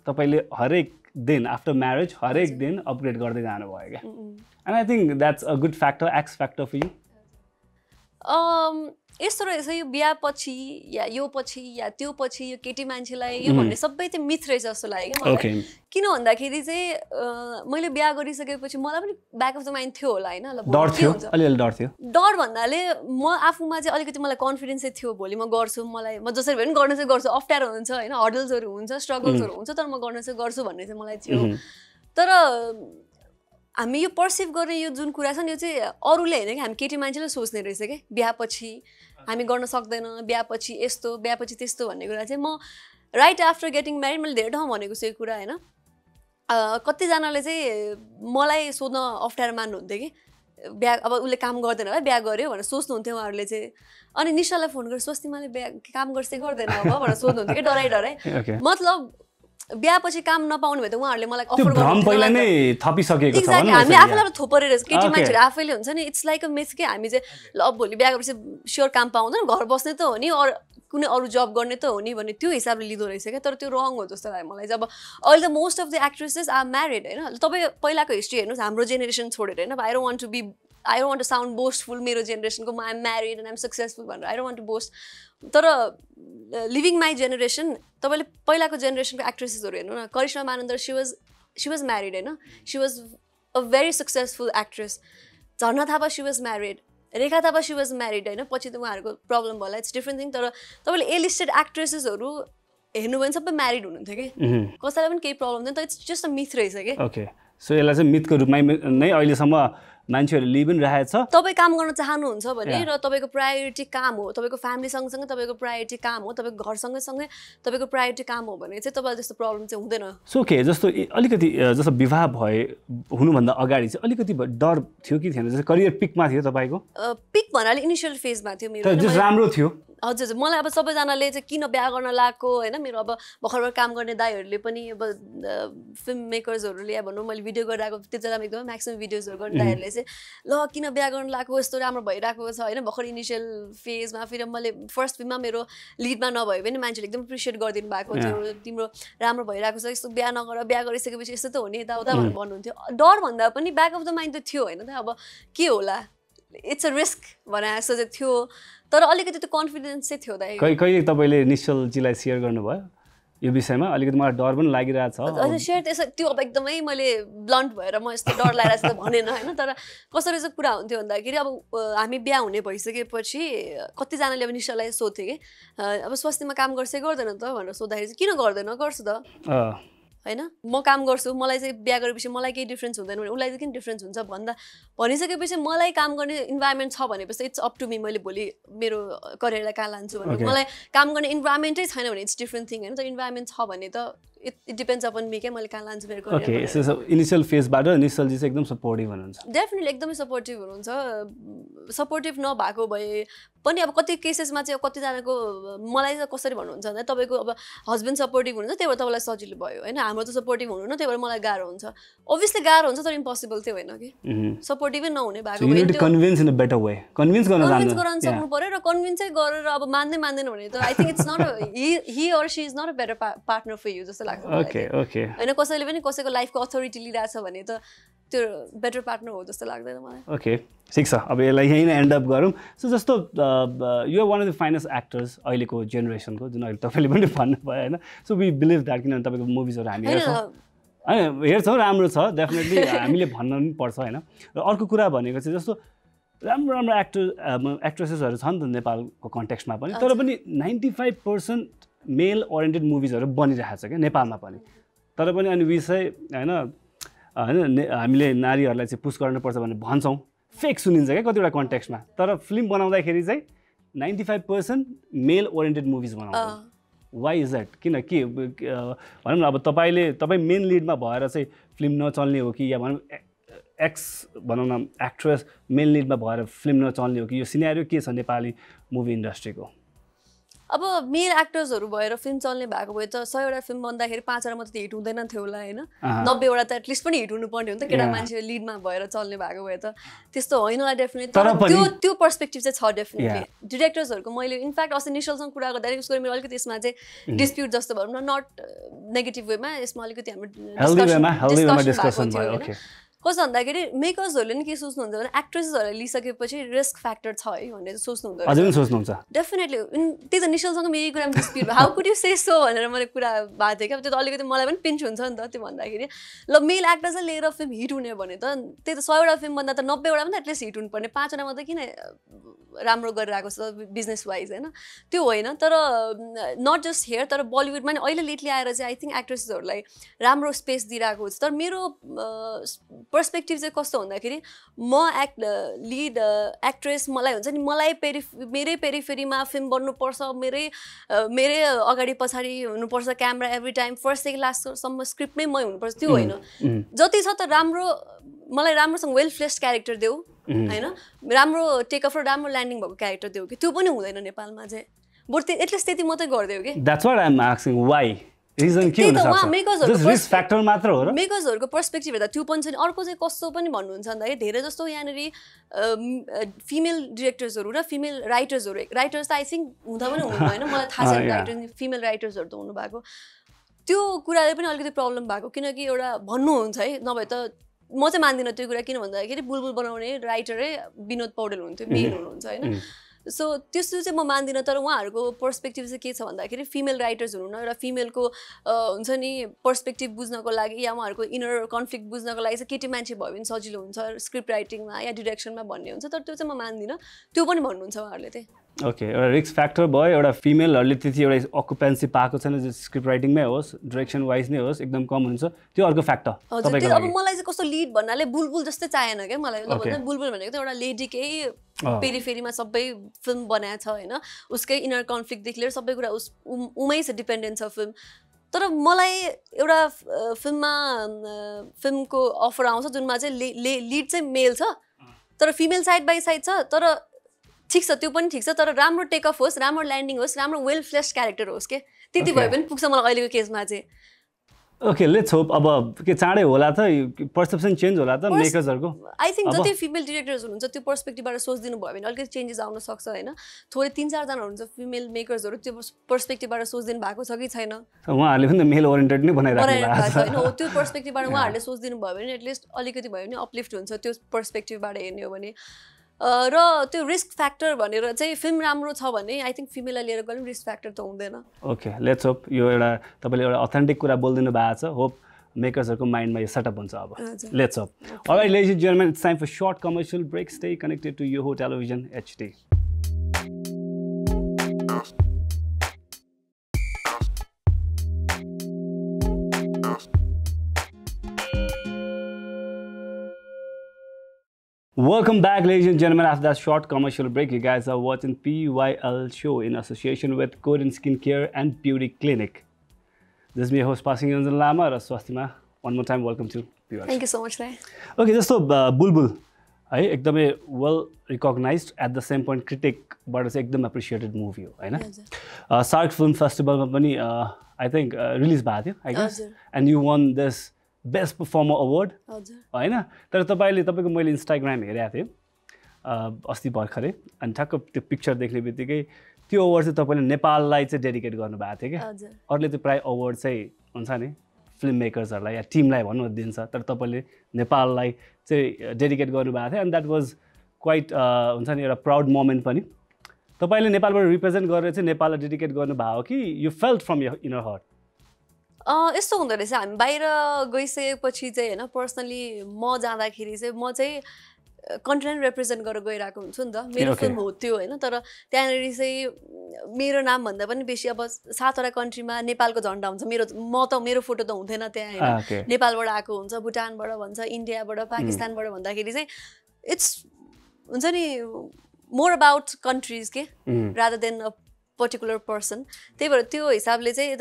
तपाईँले हरेक दिन आफ्टर म्यारेज हरेक दिन अपग्रेड गर्दै जानुभयो क्या and I think that's a good factor X factor for you यस्तो रहेछ यो बिहा पछि या यो पछि या त्यो पछि यो केटी मान्छेलाई यो भन्ने सबै चाहिँ मिथ रहेछ जस्तो लाग्यो कि मलाई किन भन्दाखेरि चाहिँ मैले बिहा गरिसकेपछि मलाई पनि ब्याक अफ द माइन्ड थियो होला होइन डर भन्नाले म आफूमा चाहिँ अलिकति मलाई कन्फिडेन्स चाहिँ थियो भोलि म गर्छु मलाई म जसरी भए पनि गर्न चाहिँ गर्छु अप्ठ्यारो हुन्छ होइन हडल्सहरू हुन्छ स्ट्रगल्सहरू हुन्छ तर म गर्न चाहिँ गर्छु भन्ने चाहिँ मलाई थियो तर हामी यो पर्सिभ गर्ने यो जुन कुरा छ नि यो चाहिँ अरूले होइन कि हामी केटी मान्छेले सोच्ने रहेछ क्या बिहापछि हामी गर्न सक्दैन बिहापछि यस्तो बिहापछि त्यस्तो भन्ने कुरा चाहिँ म राइट आफ्टर गेटिङ म्यारिड मैले धेरै ठाउँ भनेको छु यो कुरा होइन कतिजनाले चाहिँ मलाई सोध्न अप्ठ्यारो मान्नुहुन्थ्यो कि बिहा अब उसले काम गर्दैन होला बिहा गऱ्यो भनेर सोच्नुहुन्थ्यो उहाँहरूले चाहिँ अनि निशालाई फोन गरेर स्वस्तिमाले मैले बिहा काम गर्छ गर्दैन अब भनेर सोध्नुहुन्थ्यो कि डराइ डराइ मतलब बिहापछि काम नपाउनु भयो त उहाँहरूले मलाई अफर पहिला नै थपिसकेको छ हामी आफैलाई थोपरेर केटी ah, मान्छेहरू आफैले हुन्छ नि इट्स लाइक अ मिस के हामी चाहिँ ल भोलि बिहा गरेपछि स्योर काम पाउँदैन घर बस्ने त हो नि अरू कुनै अरू जब गर्ने त हो नि भन्ने त्यो हिसाबले लिँदो रहेछ क्या तर त्यो रङ हो जस्तो लाग्यो मलाई चाहिँ अब अहिले त most of the actresses are married होइन तपाईँ पहिलाको हिस्ट्री हेर्नुहोस् हाम्रो जेनेरेसन छोडेर होइन I don't want to be I don't want to sound boastful मेरो जेनेरेसनको म I'm married and I'm successful भनेर I don't want to boast तर लिभिङ माई जेनेरेसन तपाईँले पहिलाको जेनेरेसनको एक्ट्रेसेसहरू हेर्नु न Karishma Manandhar she was she was married होइन she was a very successful actress Jharna Thapa she was married Rekha Thapa she was married होइन पछि त उहाँहरूको प्रब्लम भयो होला इट्स डिफ्रेन्ट थिङ तर तपाईँले एलिस्टेड एक्ट्रेसेसहरू हेर्नु भने सबै म्यारिड हुनुहुन्थ्यो कि कसैलाई पनि केही प्रब्लम थिएन त इट्स जस्ट अ मिथ रहेछ कि ओके सो यसलाई चाहिँ मिथको रूपमा नै अहिलेसम्म मान्छेहरूले लिइ पनि राखेको छ तपाईँ काम गर्न चाहनुहुन्छ भने र तपाईँको प्रायोरिटी काम हो तपाईँको फ्यामिली सँगसँगै तपाईँको प्रायोरिटी काम हो तपाईँको घरसँगै सँगै तपाईँको प्रायोरिटी काम हो भने चाहिँ तपाईँलाई जस्तो प्रब्लम चाहिँ हुँदैन सो के जस्तो अलिकति जस्तो विवाह भए हुनुभन्दा अगाडि चाहिँ अलिकति डर थियो कि थिएन जस्तो करियर पिकमा थियो तपाईँको पिक भन्नाले इनिसियल फेजमा थियो मेरो राम्रो थियो हजुर हजुर मलाई अब सबैजनाले चाहिँ किन बिहा गर्न लागेको होइन मेरो अब भर्खर भर्खर काम गर्ने दाईहरूले पनि अब फिल्म मेकर्सहरूले अब भनौँ मैले भिडियो गरिरहेको त्यति जग्गामा एकदमै म्याक्सिमम् भिडियोजहरू गर्ने दाईहरूले चाहिँ ल किन बिहा गर्न लागेको यस्तो राम्रो भइरहेको छ होइन भर्खर इनिसियल फेजमा फेरि मैले फर्स्ट फिल्ममा मेरो लिडमा नभए पनि मान्छेले एकदम एप्रिसिएट गरिदिनु भएको थियो तिम्रो राम्रो भइरहेको छ यस्तो बिहा नगर बिहा गरिसकेपछि यस्तो त हुने यताउता भनेर भन्नुहुन्थ्यो भन्दा पनि ब्याक अफ द माइन्ड त थियो होइन त अब के होला इट्स अ रिस्क भनेर चाहिँ थियो तर अलिकति त्यो कन्फिडेन्स चाहिँ थियो दाइ कहिले तपाईँले निश्चलजीलाई सेयर गर्नुभयो यो विषयमा अलिकति मलाई डर पनि लागिरहेको हजुर सेयर त्यसो त्यो अब एकदमै मैले ब्लन्ट भएर म यस्तो डर लागेर जस्तो भनेन होइन तर कसरी चाहिँ कुरा हुन्थ्यो भन्दाखेरि अब हामी बिहा हुने भइसकेपछि कतिजनाले अब निश्चललाई सोध्थेँ कि अब स्वास्थ्यमा काम गर्छ गर्दैन त भनेर सोद्धाखेरि चाहिँ किन गर्दैन गर्छु त होइन म काम गर्छु मलाई चाहिँ बिहा गरेपछि मलाई केही डिफ्रेन्स हुँदैन भने उसलाई चाहिँ किन डिफ्रेन्स हुन्छ भन्दा भनिसकेपछि मलाई काम गर्ने इन्भाइरोमेन्ट छ भनेपछि इट्स अप टु मी मैले भोलि मेरो करियरलाई कहाँ लान्छु भने मलाई काम गर्ने इन्भाइरोमेन्टै छैन भने इट्स डिफ्रेन्ट थिङ होइन त इन्भाइरोमेन्ट छ भने त इट डिपेन्ड्स अपन मी क्या मैले कहाँ लान्छु मेरो ओके इनिसियल फेजबाट निश्चलजी चाहिँ एकदम सपोर्टिभ हुनुहुन्छ डेफिनेटली एकदमै सपोर्टिभ हुनुहुन्छ सपोर्टिभ नभएको भए पनि अब कति केसेसमा चाहिँ कतिजनाको मलाई चाहिँ कसरी भन्नुहुन्छ भने तपाईँको अब हस्बेन्ड सपोर्टिभ हुनुहुन्छ त्यही भएर तपाईँलाई सजिलो भयो होइन हाम्रो त सपोर्टिभ हुनुहुन्न त्यही भएर मलाई गाह्रो हुन्छ ओभियसली गाह्रो हुन्छ तर इम्पोसिबल चाहिँ होइन कि सपोर्टिभै mm-hmm. नहुने भएको कन्भिन्स गर्न सक्नु पऱ्यो र कन्भिन्सै गरेर अब मान्दै मान्दैन भने त I think it's not he or she is not a better partner for you जस्तो लाग्छ भएको ओके ओके होइन कसैले पनि कसैको लाइफको अथोरिटी लिइरहेछ भने त त्यो बेटर पार्टनर हो जस्तो लाग्दैन मलाई ओके ठिक छ अब यसलाई यहीँ नै एन्ड अप गरौँ सो जस्तो यो one of the finest actors अहिलेको जेनेरेसनको जुन अहिले तपाईँले पनि भन्नुभयो होइन सो वी बिलिभ द्याट किनभने तपाईँको मुभिजहरू हामी हेर्छौँ होइन हेर्छौँ राम्रो छ डेफिनेटली हामीले भन्न पनि पर्छ होइन र अर्को कुरा भनेको चाहिँ जस्तो राम्रो राम्रो एक्टर एक्ट्रेसेसहरू छन् त नेपालको कन्टेक्स्टमा पनि तर पनि ninety five percent male oriented मुभिजहरू बनिरहेको छ क्या नेपालमा पनि तर पनि अनि विषय होइन होइन हामीले नारीहरूलाई चाहिँ पुस गर्नुपर्छ भनेर भन्छौँ फेक सुनिन्छ क्या कतिवटा कन्ट्याक्समा तर फिल्म बनाउँदाखेरि चाहिँ ninety five percent male oriented movies बनाउँछ वाइ इज द्याट किन के भनौँ न अब तपाईँले तपाईँ मेन लिडमा भएर चाहिँ फिल्म नचल्ने हो कि या भनौँ एक्स भनौँ न एक्ट्रेस मेन लिडमा भएर फिल्म नचल्ने हो कि यो सिनेरियो के छ नेपाली मुभी इन्डस्ट्रीको अब मेन एक्टर्सहरू भएर फिल्म चल्ने भएको भए त सयवटा फिल्म बन्दाखेरि पाँचवटा मात्रै हिट हुँदैन थियो होला होइन नब्बेवटा त एटलिस्ट पनि हिट हुनुपर्ने हो नि त केटा मान्छे लिडमा भएर चल्ने भएको भए त त्यस्तो होइन होला डेफिनेटली तर त्यो त्यो पर्सपेक्टिभ चाहिँ छ डेफिनेटली डिरेक्टर्सहरूको मैले इनफ्याक्ट अस्ति निशलसँग कुरा गर्दाखेरि उसको मेरो अलिकति यसमा चाहिँ डिस्प्युट mm. जस्तो भनौँ न नट नेगेटिभ वेमा यसमा अलिकति हाम्रो कस्तो भन्दाखेरि मेकर्सहरूले नि के सोच्नुहुन्छ भने एक्ट्रेसेसहरूलाई लिइसकेपछि रिस्क फ्याक्टर छ है भनेर सोच्नु हुँदैन सोच्नुहुन्छ डेफिनेटली त्यही त निशलसँग यही कुरा speed how could you say so भनेर मैले कुरा भएको थिएँ क्या त्यो त अलिकति मलाई पनि पिन्च हुन्छ नि त त्यो भन्दाखेरि ल मेल एक्टर चाहिँ लिएर फिल्म हिट हुने भने त त्यही त सयवटा फिल्मभन्दा त नब्बेवटा पनि एटलिस्ट हिट हुनुपर्ने पाँचवटामा त किन राम्रो गरिरहेको छ बिजनेस वाइज होइन त्यो होइन तर नट जस्ट हेयर तर बलिउडमा नि अहिले लेटली आएर चाहिँ आई थिङ्क एक्ट्रेसेसहरूलाई राम्रो स्पेस दिइरहेको छ तर मेरो पर्सपेक्टिभ चाहिँ कस्तो भन्दाखेरि म एक्ट लिड एक्ट्रेस मलाई हुन्छ नि मलाई पेरि मेरै पेरिफेरीमा फिल्म बन्नुपर्छ मेरै मेरै अगाडि पछाडि हुनुपर्छ क्यामरा एभ्री टाइम फर्स्टदेखि लास्टसम्म स्क्रिप्टमै मै म हुनुपर्छ त्यो होइन जति छ त राम्रो मलाई राम्रोसँग वेल फ्लेस्ड क्यारेक्टर देऊ होइन mm-hmm. राम्रो टेकअफ र राम्रो ल्यान्डिङ भएको क्यारेक्टर दियो कि त्यो पनि हुँदैन नेपालमा चाहिँ बरु एटलिस्ट त्यति मात्रै गरिदियो कि मेकर्सहरूको पर्सपेक्टिभ हेर्दा त्यो पनि छ नि अर्को चाहिँ कस्तो पनि भन्नुहुन्छ भन्दाखेरि धेरै जस्तो यहाँनिर फिमेल डिरेक्टर्सहरू र फिमेल राइटर्सहरू राइटर्स त आई थिङ्क हुँदा पनि हुनु होइन मलाई थाहा छैन राइटर फिमेल राइटर्सहरू त हुनुभएको त्यो कुराले पनि अलिकति प्रब्लम भएको किनकि एउटा भन्नुहुन्छ है नभए त म चाहिँ मान्दिनँ त्यो कुरा किन भन्दाखेरि बुलबुल बनाउने राइटरै विनोद पौडेल हुनुहुन्थ्यो मेन हुनुहुन्छ होइन सो त्यस्तो चाहिँ म मान्दिनँ तर उहाँहरूको पर्सपेक्टिभ चाहिँ के छ भन्दाखेरि फिमेल राइटर्स हुनुहुन्न र फिमेलको हुन्छ नि पर्सपेक्टिभ बुझ्नको लागि या उहाँहरूको इनर कन्फ्लिक्ट बुझ्नको लागि चाहिँ केटी मान्छे भयो भने सजिलो हुन्छ स्क्रिप्ट राइटिङमा या डिरेक्सनमा भन्ने हुन्छ तर त्यो चाहिँ म मान्दिनँ त्यो पनि भन्नुहुन्छ उहाँहरूले चाहिँ ओके एउटा रिक्स फ्याक्टर भयो एउटा फिमेलहरूले त्यति एउटा अकुपेन्सी पाएको छैन जो स्क्रिप्ट राइटिङमै होस् डिरेक्सन वाइज नै होस् एकदम कम हुन्छ त्यो अर्को फ्याक्टर अब मलाई चाहिँ कस्तो लिड भन्नाले बुलबुल जस्तै चाहेन क्या मलाई बुलबुल भनेको त एउटा लेडीकै पेरिफेरीमा सबै फिल्म बनाएको छ होइन उसकै इनर कन्फ्लिक्टदेखि लिएर सबै कुरा उस उमै छ डिपेन्डेन्ट छ फिल्म तर मलाई एउटा फिल्ममा फिल्मको अफर आउँछ जुनमा चाहिँ लिड चाहिँ मेल छ तर फिमेल साइड बाई साइड छ तर ठिक छ त्यो पनि ठिक छ तर राम्रो अफ होस् राम्रो ल्यान्डिङ होस् राम्रो वेल फ्लेस क्यारेक्टर होस् के त्यति भए पनि पुग्छ मलाई अहिलेको केसमा चाहिँ ओके लेट्स होप अब के चाँडै होला त पर्सेप्सन चेन्ज होला त मेकर्सहरूको आई थिङ्क जति फिमेल डिरेक्टर्स हुनुहुन्छ त्यो पर्सपेक्टिभबाट सोचिदिनु भयो भने अलिकति चेन्जेस आउन सक्छ होइन थोरै तिन चारजना हुनुहुन्छ फिमेल मेकर्सहरू त्यो पर्सपेक्टिभबाट सोचिदिनु भएको छ कि छैन उहाँहरूले पनि त मेल ओरिएन्टेड नै बनाएर त्यो पर्सपेक्टिभबाट उहाँहरूले सोचिदिनु भयो भने एटलिस्ट अलिकति भयो भने अपलिफ्ट हुन्छ त्यो पर्सपेक्टिभबाट हेर्ने हो भने र त्यो रिस्क फ्याक्टर भनेर चाहिँ फिल्म राम्रो छ भने आई थिङ्क फिमेललाई लिएर गयो रिस्क फ्याक्टर त हुँदैन ओके लेट्स होप यो एउटा तपाईँले एउटा अथेन्टिक कुरा बोलिदिनु भएको छ होप मेकर्सहरूको माइन्डमा यो सेटअप हुन्छ अब लेट्स होप अगाडि legit German it's time for short commercial break stay connected to यो हो television HD Welcome back, ladies and gentlemen. After that short commercial break, you guys are watching PYL show in association with Korean Skincare and Beauty Clinic. This is me, host Passing Yonzan Lama, Raswastima. One more time, welcome to PYL. Thank you so much, Ray. Okay, just so uh, Bulbul. है एकदमै well recognize at the same point क्रिटिकबाट चाहिँ एकदम appreciated movie हो होइन shark film फेस्टिभलमा पनि I think रिलिज भएको थियो I guess and you won this. Best performer award होइन तर तपाईँले तपाईँको मैले इन्स्टाग्राम हेरेको थिएँ अस्ति भर्खरै अनि ठ्याक्क त्यो पिक्चर देख्ने बित्तिकै त्यो अवार्ड चाहिँ तपाईँले नेपाललाई चाहिँ डेडिकेट गर्नुभएको थियो क्या अरूले चाहिँ प्रायः अवार्ड चाहिँ हुन्छ नि फिल्म मेकर्सहरूलाई या टिमलाई भन्नु दिन्छ तर तपाईँले नेपाललाई चाहिँ डेडिकेट गर्नुभएको थियो एन्ड द्याट वाज क्वाइट हुन्छ नि एउटा प्राउड मोमेन्ट पनि तपाईँले नेपालबाट रिप्रेजेन्ट गरेर चाहिँ नेपाललाई डेडिकेट गर्नुभएको हो कि you felt from your inner heart यस्तो हुँदो रहेछ हामी बाहिर गइसकेपछि चाहिँ होइन पर्सनली म जाँदाखेरि चाहिँ म चाहिँ कन्टिनेन्ट रिप्रेजेन्ट गरेर गइरहेको हुन्छु नि त मेरो फिल्म हो त्यो होइन तर त्यहाँनिर चाहिँ मेरो नामभन्दा पनि बेसी अब सातवटा कन्ट्रीमा नेपालको झन्डा हुन्छ मेरो म त मेरो फोटो त हुँदैन त्यहाँ होइन नेपालबाट आएको हुन्छ भुटानबाट भन्छ इन्डियाबाट पाकिस्तानबाट भन्दाखेरि चाहिँ इट्स हुन्छ नि मोर अबाउट कन्ट्रिज के rather than a particular person त्यही भएर त्यो हिसाबले चाहिँ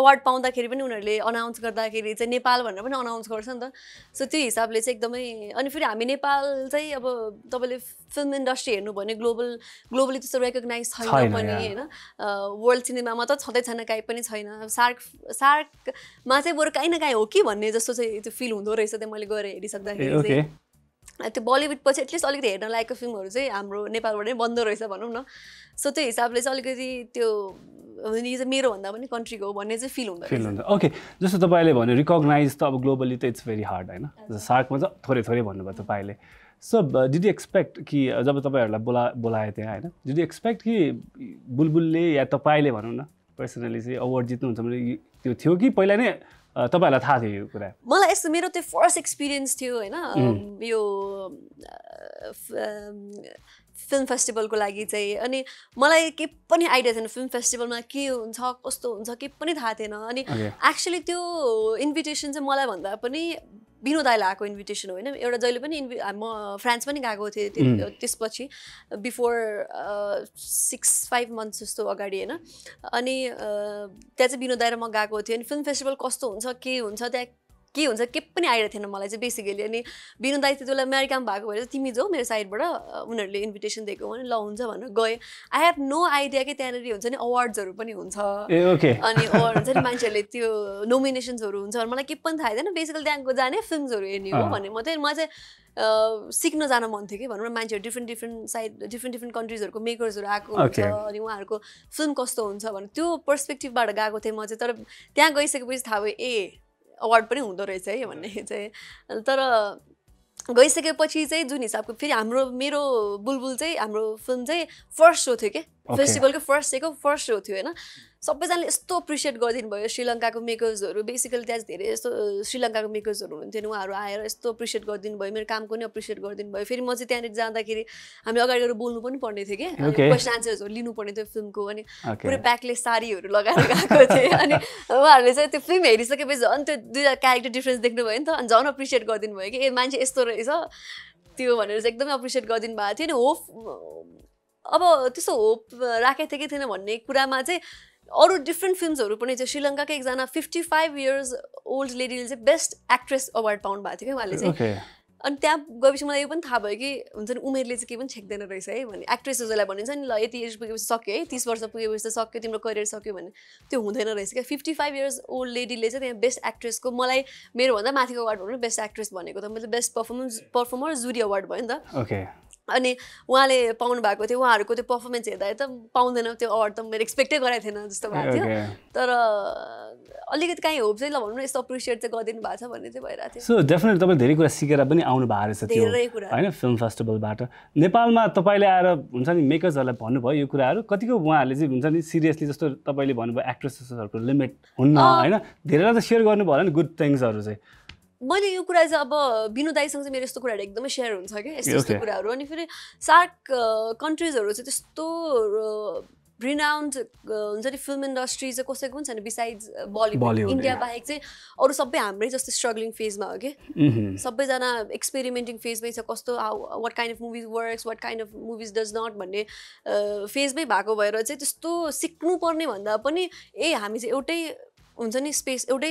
अवार्ड पाउँदाखेरि पनि उनीहरूले अनाउन्स गर्दाखेरि चाहिँ नेपाल भनेर पनि अनाउन्स गर्छ नि त सो त्यो हिसाबले चाहिँ एकदमै अनि फेरि हामी नेपाल चाहिँ अब तपाईँले फिल्म इन्डस्ट्री हेर्नु भने ग्लोबल ग्लोबली त्यस्तो रेकग्नाइज छैन पनि होइन वर्ल्ड सिनेमामा त छँदै छैन काहीँ पनि छैन सार्क सार्कमा चाहिँ बरु काहीँ न काहीँ हो कि भन्ने जस्तो चाहिँ त्यो फिल हुँदो रहेछ त्यो मैले गएर हेरिसक्दाखेरि चाहिँ त्यो बलिउड पछि एटलिस्ट अलिकति हेर्न लागेको फिल्महरू चाहिँ हाम्रो नेपालबाट नै बन्दो रहेछ भनौँ न सो त्यो हिसाबले चाहिँ अलिकति त्यो मेरो भन्दा पनि कन्ट्रीको हो भन्ने चाहिँ फिल हुन्छ फिल हुन्छ ओके जस्तो तपाईँले भन्यो रिकगनाइज त अब ग्लोबली त इट्स भेरी हार्ड होइन सार्कमा चाहिँ थोरै थोरै भन्नुभयो तपाईँले सो डिड यु एक्सपेक्ट कि जब तपाईँहरूलाई बोला बोलायो त्यहाँ होइन डिड यु एक्सपेक्ट कि बुलबुलले या तपाईँले भनौँ न पर्सनली चाहिँ अवार्ड जित्नुहुन्छ भने त्यो थियो कि पहिला नै तपाईँहरूलाई थाहा थियो यो कुरा मलाई यस्तो मेरो त्यो फर्स्ट एक्सपिरियन्स थियो होइन यो फिल्म फेस्टिभलको लागि चाहिँ अनि मलाई के पनि आइडिया थिएन फिल्म फेस्टिभलमा के हुन्छ कस्तो हुन्छ के पनि थाहा थिएन अनि एक्चुली त्यो इन्भिटेसन चाहिँ मलाई भन्दा पनि विनोदालाई आएको इन्भिटेसन होइन एउटा जहिले पनि इन्भि म फ्रान्स पनि गएको थिएँ त्यसपछि बिफोर सिक्स फाइभ मन्थ्स जस्तो अगाडि होइन अनि त्यहाँ चाहिँ आएर म गएको थिएँ अनि फिल्म फेस्टिभल कस्तो हुन्छ के हुन्छ त्यहाँ के हुन्छ के पनि आइरहेको थिएन मलाई चाहिँ बेसिकली अनि बिनु दाइ त्यति बेला म्यारिकाम भएको भएर तिमी जाऊ मेरो साइडबाट उनीहरूले इन्भिटेसन दिएको भने ल हुन्छ भनेर गएँ आई हेभ नो आइडिया कि त्यहाँनिर हुन्छ नि अवार्ड्सहरू पनि हुन्छ अनि अवार्ड हुन्छ नि मान्छेहरूले त्यो नोमिनेसन्सहरू हुन्छ मलाई के पनि थाहा थिएन बेसिकली त्यहाँको जाने फिल्मसहरू हेर्ने हो भने मात्रै चाहिँ म चाहिँ सिक्न जान मन थियो कि भनौँ न मान्छेहरू different different side different different कन्ट्रिजहरूको मेकर्सहरू आएको हुन्छ अनि उहाँहरूको फिल्म कस्तो हुन्छ भने त्यो पर्सपेक्टिभबाट गएको थिएँ म चाहिँ तर त्यहाँ गइसकेपछि थाहा भयो ए अवार्ड पनि हुँदो रहेछ है भन्ने चाहिँ तर गइसकेपछि चाहिँ जुन हिसाबको फेरि हाम्रो मेरो बुलबुल चाहिँ हाम्रो फिल्म चाहिँ फर्स्ट सो थियो क्या फेस्टिभलको फर्स्ट डेको फर्स्ट सो थियो होइन सबैजनाले यस्तो एप्रिसिएट गरिदिनु भयो श्रीलङ्काको मेकर्सहरू बेसिकली त्यहाँ धेरै यस्तो श्रीलङ्काको मेकर्सहरू हुनुहुन्थ्यो उहाँहरू आएर यस्तो एप्रिसिएट गरिदिनु भयो मेरो कामको नि एप्रिसिएट गरिदिनु भयो फेरि म चाहिँ त्यहाँनिर जाँदाखेरि हामी अगाडि गएर बोल्नु पनि पर्ने थियो कि क्वेसन आन्सर्सहरू लिनुपर्ने थियो फिल्मको अनि पुरै प्याकले साडीहरू लगाएर गएको थिएँ अनि उहाँहरूले चाहिँ त्यो फिल्म हेरिसकेपछि झन् त्यो दुईवटा क्यारेक्टर डिफ्रेन्स देख्नुभयो नि त अनि झन् एप्रिसिएट गरिदिनु भयो कि ए मान्छे यस्तो रहेछ त्यो भनेर चाहिँ एकदमै एप्रिसिएट गरिदिनु भएको थियो नि होप अब त्यस्तो होप राखेको थिएँ कि थिएन भन्ने कुरामा चाहिँ अरू डिफ्रेन्ट फिल्मसहरू पनि चाहिँ श्रीलङ्काकै एकजना फिफ्टी फाइभ इयर्स ओल्ड लेडीले चाहिँ बेस्ट एक्ट्रेस अवार्ड पाउनु भएको थियो क्या उहाँले चाहिँ अनि त्यहाँ गएपछि मलाई यो पनि थाहा भयो कि हुन्छ नि उमेरले चाहिँ केही पनि छेक्दैन रहेछ है भने एक्ट्रेसेसलाई भनिन्छ नि ल यति एज पुगेपछि सक्यो है तिस वर्ष पुगेपछि त सक्यो तिम्रो करियर सक्यो भने त्यो हुँदैन रहेछ क्या फिफ्टी फाइभ इयर्स ओल्ड लेडीले चाहिँ त्यहाँ बेस्ट एक्ट्रेसको मलाई मेरोभन्दा माथिको अवार्ड भन्नु बेस्ट एक्ट्रेस भनेको त मैले best performance performer jury award भयो नि त अनि उहाँले पाउनु भएको थियो उहाँहरूको त्यो पर्फर्मेन्स हेर्दा त पाउँदैन त्यो अवार्ड त मैले एक्सपेक्टै गराएको थिएन जस्तो भएको थियो तर अलिकति काहीँ होप चाहिँ ल भनौँ न यस्तो अप्रिसिएट चाहिँ गरिदिनु भएको छ भन्ने चाहिँ भइरहेको थियो सो डेफिनेटली तपाईँ धेरै कुरा सिकेर पनि आउनु भएको रहेछ धेरै कुरा होइन फिल्म फेस्टिभलबाट नेपालमा तपाईँले आएर हुन्छ नि मेकर्सहरूलाई भन्नुभयो यो कुराहरू कतिको उहाँहरूले चाहिँ हुन्छ नि सिरियसली जस्तो तपाईँले भन्नुभयो एक्ट्रेसेसहरूको लिमिट हुन्न होइन धेरैलाई त सेयर गर्नुभयो होला नि गुड थिङ्सहरू चाहिँ मैले यो कुरा चाहिँ अब विनु दाईसँग चाहिँ मेरो यस्तो कुराहरू एकदमै सेयर हुन्छ क्या यस्तो यस्तो कुराहरू अनि फेरि सार्क कन्ट्रिजहरू चाहिँ त्यस्तो रिनाउन्ड हुन्छ नि फिल्म इन्डस्ट्री चाहिँ कसैको पनि छैन बिसाइड बलिउड इन्डिया बाहेक चाहिँ अरू सबै हाम्रै जस्तो स्ट्रगलिङ फेजमा हो कि सबैजना एक्सपेरिमेन्टिङ फेजमै छ कस्तो what kind of movies works what kind of movies does not भन्ने फेजमै भएको भएर चाहिँ त्यस्तो सिक्नुपर्ने भन्दा पनि ए हामी चाहिँ एउटै हुन्छ नि स्पेस एउटै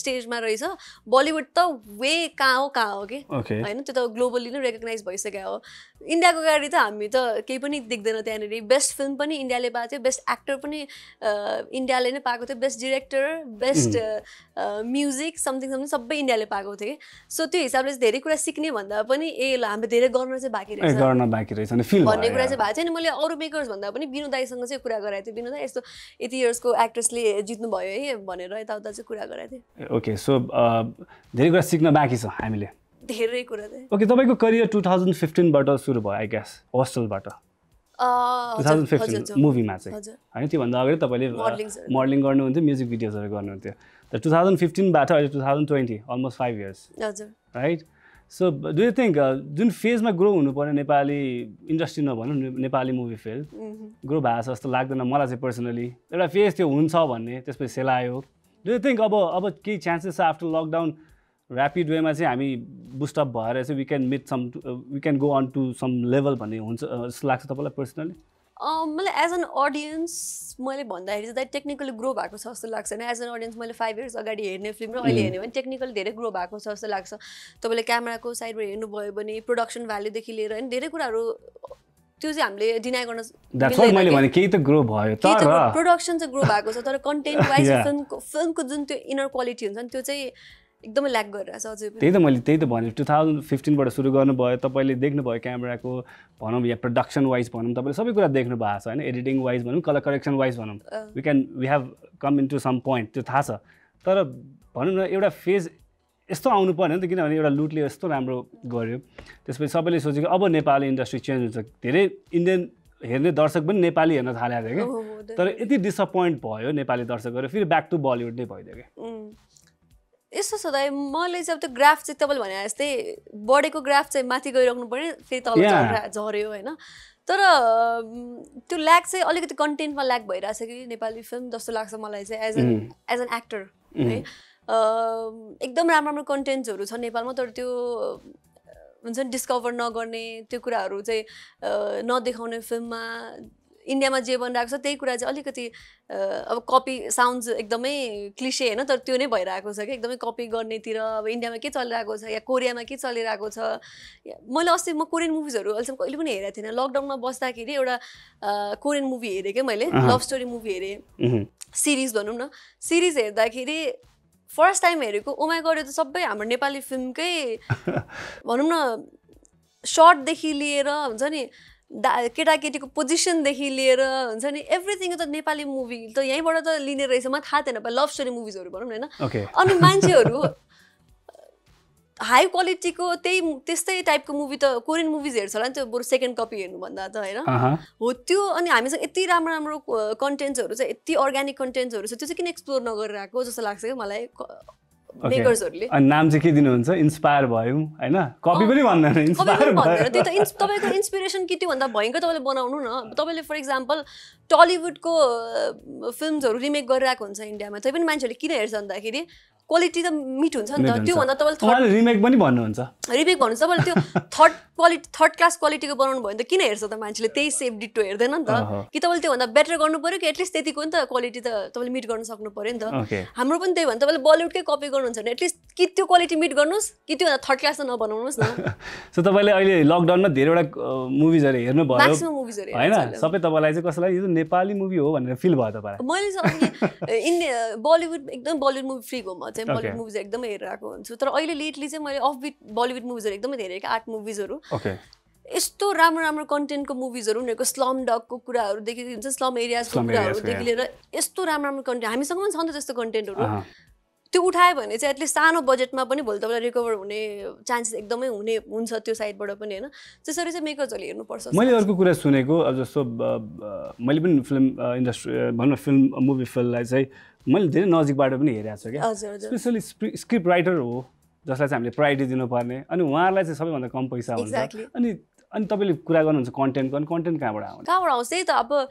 स्टेजमा रहेछ बलिउड त वे कहाँ हो कहाँ हो कि होइन त्यो त ग्लोबली नै रेकग्नाइज भइसक्यो हो इन्डियाको गाडी त हामी त केही पनि देख्दैन त्यहाँनिर बेस्ट फिल्म पनि इन्डियाले पाएको थियो बेस्ट एक्टर पनि इन्डियाले नै पाएको थियो best director best music something something सबै इन्डियाले पाएको थिएँ सो त्यो हिसाबले चाहिँ धेरै कुरा सिक्ने भन्दा पनि ए ल हामीले धेरै गर्न चाहिँ बाँकी रहेछ गर्न भन्ने कुरा चाहिँ भएको थियो अनि मैले अरू मेकर्स भन्दा पनि बिनु दाईसँग चाहिँ कुरा गराएको थिएँ बिनु यस्तो यति इयर्सको एक्ट्रेसले जित्नुभयो है भनेर यताउता चाहिँ कुरा गराएको थिएँ ओके सो धेरै कुरा सिक्न बाँकी छ हामीले धेरै कुरा ओके तपाईँको करियर टु थाउजन्ड फिफ्टिनबाट सुरु भयो आई गेस होस्टलबाट टु थाउजन्ड फिफ्टिन मुभीमा चाहिँ होइन त्योभन्दा अगाडि तपाईँले मोडलिङ गर्नुहुन्थ्यो म्युजिक भिडियोजहरू गर्नुहुन्थ्यो त टु थाउजन्ड फिफ्टिनबाट अहिले two thousand twenty almost five years हजुर right so do you think जुन फेजमा ग्रो हुनु पर्ने नेपाली इन्डस्ट्री नभनौँ नेपाली मुभी फेज ग्रो भएको छ जस्तो लाग्दैन मलाई चाहिँ पर्सनली एउटा फेज त्यो हुन्छ भन्ने त्यसपछि सेलायो डु यु थिङ्क अब अब केही चान्सेस छ आफ्टर लकडाउन ऱ्यापिड वेमा चाहिँ हामी बुस्टअप भएर चाहिँ we can meet some we can go on to some level भन्ने हुन्छ जस्तो लाग्छ तपाईँलाई पर्सनली मलाई एज एन अडियन्स मैले भन्दाखेरि चाहिँ द्याट टेक्निकली ग्रो भएको छ जस्तो लाग्छ होइन एज एन अडियन्स मैले फाइभ इयर्स अगाडि हेर्ने फिल्म र mm. अहिले हेर्ने भने टेक्निकल धेरै ग्रो भएको छ जस्तो लाग्छ तपाईँले क्यामेराको साइडबाट हेर्नुभयो भने प्रोडक्सन भ्याल्युदेखि लिएर होइन धेरै कुराहरू त्यो चाहिँ हामीले डिनाइ गर्न केही त ग्रो भयो तर प्रोडक्सन चाहिँ ग्रो भएको छ तर कन्टेन्ट वाइज फिल्मको फिल्मको जुन त्यो इनर क्वालिटी हुन्छ नि त्यो चाहिँ एकदमै ल्याक गरिरहेछ अझै त्यही त मैले त्यही त भने टु थाउजन्ड फिफ्टिनबाट सुरु गर्नुभयो तपाईँले देख्नुभयो क्यामेराको भनौँ या प्रडक्सन वाइज भनौँ तपाईँले सबै कुरा देख्नु भएको छ होइन एडिटिङ वाइज भनौँ कलर करेक्सन वाइज भनौँ we can we have come in to some point त्यो थाहा छ तर भनौँ न एउटा फेज यस्तो आउनु पर्ने नि त किनभने एउटा लुटले यस्तो राम्रो गर्यो त्यसपछि सबैले सोच्यो कि अब नेपाली इन्डस्ट्री चेन्ज हुन्छ धेरै इन्डियन हेर्ने दर्शक पनि नेपाली हेर्न थालेको थियो कि तर यति डिसपोइन्ट भयो नेपाली दर्शकहरू फेरि ब्याक टु बलिउड नै भइदियो क्या यस्तो छ दाइ मैले चाहिँ अब त्यो ग्राफ चाहिँ तपाईँले भने जस्तै बढेको ग्राफ चाहिँ माथि गइराख्नु पऱ्यो फेरि तल झऱ्यो होइन तर त्यो ल्याक चाहिँ अलिकति कन्टेन्टमा ल्याक भइरहेको छ कि नेपाली फिल्म जस्तो लाग्छ मलाई चाहिँ as an as an actor है एकदम राम्रो राम्रो कन्टेन्ट्सहरू छ नेपालमा तर त्यो हुन्छ नि डिस्कभर नगर्ने त्यो कुराहरू चाहिँ नदेखाउने फिल्ममा इन्डियामा जे बनिरहेको छ त्यही कुरा चाहिँ अलिकति अब कपी साउन्ड एकदमै क्लिसे होइन तर त्यो नै भइरहेको छ कि एकदमै कपी गर्नेतिर अब इन्डियामा के चलिरहेको छ या कोरियामा के चलिरहेको छ मैले अस्ति म कोरियन मुभिजहरू अहिलेसम्म कहिले पनि हेरेको थिइनँ लकडाउनमा बस्दाखेरि एउटा कोरियन मुभी हेरेँ क्या मैले लभ स्टोरी मुभी हेरेँ सिरिज भनौँ न सिरिज हेर्दाखेरि फर्स्ट टाइम हेरेको उमा oh गऱ्यो त सबै हाम्रो नेपाली फिल्मकै भनौँ न सर्टदेखि लिएर हुन्छ नि दा केटाकेटीको पोजिसनदेखि लिएर हुन्छ नि एभ्रिथिङ त नेपाली मुभी त यहीँबाट त लिने रहेछ मलाई थाहा थिएन लभ स्टोरी मुभिजहरू भनौँ न होइन अनि मान्छेहरू हाई क्वालिटीको त्यही त्यस्तै टाइपको मुभी त कोरियन मुभिज हेर्छ होला नि त्यो बरु सेकेन्ड कपी हेर्नुभन्दा त होइन uh-huh. हो त्यो अनि हामीसँग यति राम्रो राम्रो कन्टेन्ट्सहरू छ यति अर्ग्यानिक कन्टेन्ट्सहरू छ त्यो चाहिँ किन एक्सप्लोर नगरिरहेको जस्तो लाग्छ कि मलाई नाम चाहिँ के दिनुहुन्छ इन्सपायर भयौँ होइन कपी पनि भन्दैन इन्सपायर त्यही त तपाईँको इन्सपिरेसन के त्यो भन्दा भयङ्कर तपाईँले बनाउनु न तपाईँले फर इक्जाम्पल टलिउडको फिल्महरू रिमेक गरिरहेको हुन्छ इन्डियामा तै पनि मान्छेहरूले किन हेर्छ भन्दाखेरि क्वालिटी त मिट हुन्छ नि त त्योभन्दा तपाईँले रिमेक पनि भन्नुहुन्छ रिमेक भन्नुहुन्छ तपाईँले त्यो थर्ड क्वालिटी थर्ड क्लास क्वालिटीको बनाउनु भयो भने त किन हेर्छ त मान्छेले त्यही सेफ डिटो हेर्दैन नि त कि तपाईँले त्योभन्दा बेटर गर्नु पऱ्यो कि एटलिस्ट त्यतिको नि त क्वालिटी त तपाईँले मिट गर्नु सक्नु पऱ्यो नि त हाम्रो पनि त्यही भन्दा तपाईँले बलिउडकै कपी गर्नुहुन्छ भने एटलिस्ट कि त्यो क्वालिटी मिट गर्नुहोस् कि त्योभन्दा थर्ड क्लास त नबनाउनुहोस् न सो तपाईँले अहिले लकडाउनमा धेरैवटा मुभिजहरू हेर्नु भयो होइन सबै तपाईँलाई चाहिँ कसैलाई यो नेपाली मुभी हो भनेर फिल भयो तपाईँलाई मैले इन्डिया बलिउड एकदम बलिउड मुभी फ्री हो म चाहिँ बलिउड मुभी एकदमै हेरेर हुन्छु तर अहिले लेटली चाहिँ मैले अफ बिट बलिउड मुभिजहरू एकदमै धेरै आर्ट मुभिजहरू ओके यस्तो राम्रो राम्रो कन्टेन्टको मुभिजहरू उनीहरूको स्लम डगको कुराहरूदेखि हुन्छ स्लम एरियाजको कुराहरूदेखि लिएर यस्तो राम्रो राम्रो कन्टेन्ट हामीसँग पनि छ नि त त्यस्तो कन्टेन्टहरू त्यो उठायो भने चाहिँ एटलिस्ट सानो बजेटमा पनि भोलि तपाईँलाई रिकभर हुने चान्सेस एकदमै हुने हुन्छ त्यो साइडबाट पनि होइन त्यसरी चाहिँ मेकर्सहरूले हेर्नुपर्छ मैले अर्को कुरा सुनेको अब जस्तो मैले पनि फिल्म इन्डस्ट्री भनौँ न फिल्म मुभी फिल्मलाई चाहिँ मैले धेरै नजिकबाट पनि हेरेको छु क्या स्पेसली स्क्रिप्ट राइटर हो जसलाई चाहिँ हामीले प्रायोरिटी दिनुपर्ने अनि उहाँहरूलाई चाहिँ सबैभन्दा कम पैसा हुन्छ अनि अनि तपाईँले कुरा गर्नुहुन्छ कन्टेन्टको अनि कन्टेन्ट कहाँबाट आउँछ कहाँबाट आउँछ त्यही त अब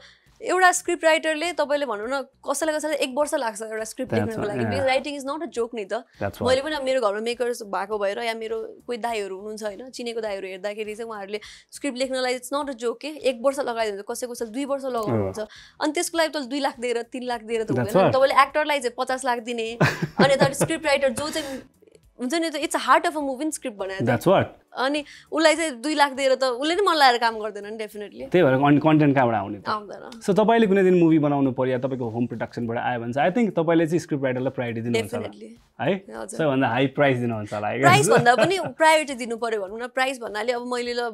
एउटा स्क्रिप्ट राइटरले तपाईँले भनौँ न कसैलाई कसैलाई एक वर्ष लाग्छ एउटा स्क्रिप्ट लेख्नको लागि writing is not a joke नि त मैले पनि मेरो घरमा मेकर्स भएको भएर या मेरो कोही दाईहरू हुनुहुन्छ होइन चिनेको दाईहरू हेर्दाखेरि चाहिँ उहाँहरूले स्क्रिप्ट लेख्नलाई इट्स नट अ जोक के एक वर्ष लगाइदिनुहुन्छ कसै कसैले दुई वर्ष लगाउनुहुन्छ oh। अनि त्यसको लागि तपाईँले दुई लाख दिएर तिन लाख दिएर त हुँदैन तपाईँले एक्टरलाई चाहिँ पचास लाख दिने अनि यता स्क्रिप्ट राइटर जो चाहिँ हुन्छ नि त it's heart of a moving script बनाएर द्याट्स वाट अनि उसलाई चाहिँ दुई लाख दिएर त उसले नै मन लगाएर काम गर्दैन नि डेफिनेटली त्यही भएर अनि कन्टेन्ट कहाँबाट आउने आउँदैन सो तपाईँले कुनै दिन मुभी बनाउनु पऱ्यो तपाईँको होम प्रोडक्सनबाट आयो भने चाहिँ आई थिङ्क तपाईँले चाहिँ स्क्रिप्ट राइटरलाई प्रायोरिटी दिनुहुन्छ है सबैभन्दा हाई प्राइस दिनुहुन्छ होला प्राइस भन्दा पनि प्रायोरिटी दिनु पऱ्यो भनौँ न प्राइस भन्नाले अब मैले ल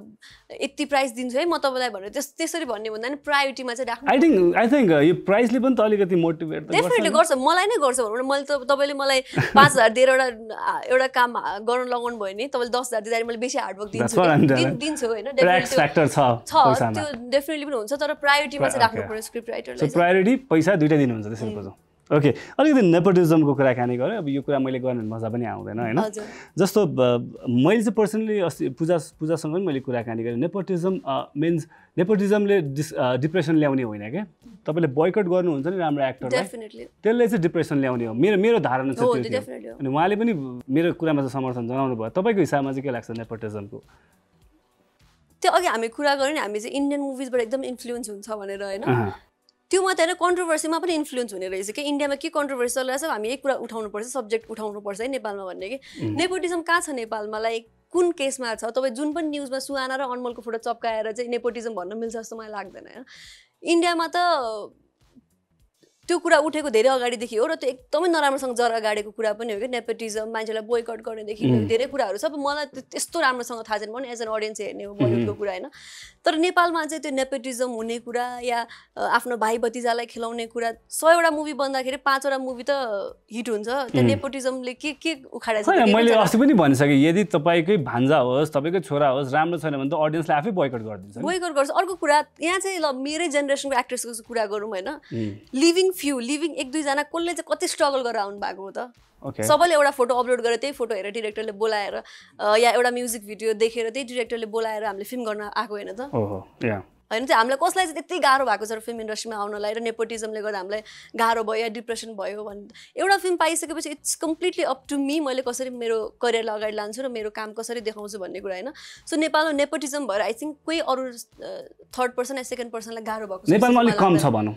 यति प्राइस दिन्छु है म तपाईँलाई भनेर त्यस त्यसरी भन्ने भन्दा नि प्रायोरिटीमा चाहिँ राख्नु आई थिङ्क आई थिङ्क यो प्राइसले पनि त अलिकति मोटिभेट डेफिनेटली गर्छ मलाई नै गर्छ भनौँ न मैले त तपाईँले मलाई पाँच हजार दिएर एउटा एउटा काम गर्न लगाउनु भयो नि तपाईँले दस हजार दिँदाखेरि मैले बेसी हार्डवर्क दिन्छु दिन्छु होइन त्यो डेफिनेटली पनि हुन्छ तर प्रायोरिटीमा चाहिँ राख्नु पऱ्यो स्क्रिप्ट राइटरलाई प्रायोरिटी पैसा दुइटै दिनुहुन्छ ओके अलिकति नेपोटिजमको कुराकानी गरेँ अब यो कुरा मैले गर्ने मजा पनि आउँदैन होइन जस्तो मैले चाहिँ पर्सनली अस्ति पूजा पूजासँग पनि मैले कुराकानी गरेँ नेपोटिजम मिन्स नेपोटिजमले डिस डिप्रेसन ल्याउने होइन क्या तपाईँले बयकट गर्नुहुन्छ नि राम्रो एक्टर त्यसले चाहिँ डिप्रेसन ल्याउने हो मेरो मेरो धारणा चाहिँ त्यो अनि उहाँले पनि मेरो कुरामा चाहिँ समर्थन जनाउनु भयो तपाईँको हिसाबमा चाहिँ के लाग्छ नेपोटिजमको त्यो अघि हामी कुरा गऱ्यौँ नि हामी चाहिँ इन्डियन मुभिजबाट एकदम इन्फ्लुएन्स हुन्छ भनेर होइन त्यो मात्रै होइन कन्ट्रोभर्सीमा पनि इन्फ्लुएन्स हुने रहेछ कि इन्डियामा के कन्ट्रोभर्सी रहेछ हामी यही कुरा उठाउनुपर्छ सब्जेक्ट उठाउनुपर्छ है नेपालमा भन्ने कि नेपोटिजम कहाँ छ नेपालमा लाइक कुन केसमा छ तपाईँ जुन पनि न्युजमा सुहाना र अनमलको फोटो चप्काएर चाहिँ नेपोटिजम भन्न मिल्छ जस्तो मलाई लाग्दैन होइन इन्डियामा त त्यो कुरा उठेको धेरै अगाडिदेखि हो र त्यो एकदमै नराम्रोसँग जरा गाडेको कुरा पनि हो कि नेपोटिजम मान्छेलाई बोयकट गर्नेदेखि धेरै कुराहरू सब मलाई त्यस्तो राम्रोसँग थाहा छैन म एज एन अडियन्स हेर्ने हो बलिउडको कुरा होइन तर नेपालमा चाहिँ त्यो नेपोटिजम हुने कुरा या आफ्नो भाइ भतिजालाई खेलाउने कुरा सयवटा मुभी बन्दाखेरि पाँचवटा मुभी त हिट हुन्छ त्यो नेपोटिजमले के के उखाडेको मैले अस्ति पनि भनिसकेँ यदि तपाईँकै भान्जा होस् तपाईँकै छोरा होस् राम्रो छैन भने त अडियन्सले आफै बोइकट गरिदिन्छ बोयकट गर्छ अर्को कुरा यहाँ चाहिँ ल मेरै जेनेरेसनको एक्ट्रेसको कुरा गरौँ होइन लिभिङ फ्यु लिभिङ एक दुईजना कसले चाहिँ कति स्ट्रगल गरेर आउनु भएको हो त सबैले एउटा फोटो अपलोड गरेर त्यही फोटो हेरेर डिरेक्टरले बोलाएर या एउटा म्युजिक भिडियो देखेर त्यही डिरेक्टरले बोलाएर हामीले फिल्म गर्न आएको होइन त होइन त्यो हामीलाई कसलाई चाहिँ त्यति गाह्रो भएको छ र फिल्म इन्डस्ट्रीमा आउनलाई र नेपोटिजमले गर्दा हामीलाई गाह्रो भयो या डिप्रेसन भयो भने एउटा फिल्म पाइसकेपछि it's completely up to me मैले कसरी मेरो करियरलाई अगाडि लान्छु र मेरो काम कसरी देखाउँछु भन्ने कुरा होइन सो नेपालमा नेपोटिजम भएर आई थिङ्क कोही अरू थर्ड पर्सन या सेकेन्ड पर्सनलाई गाह्रो भएको नेपालमा अलिक कम छ भनौँ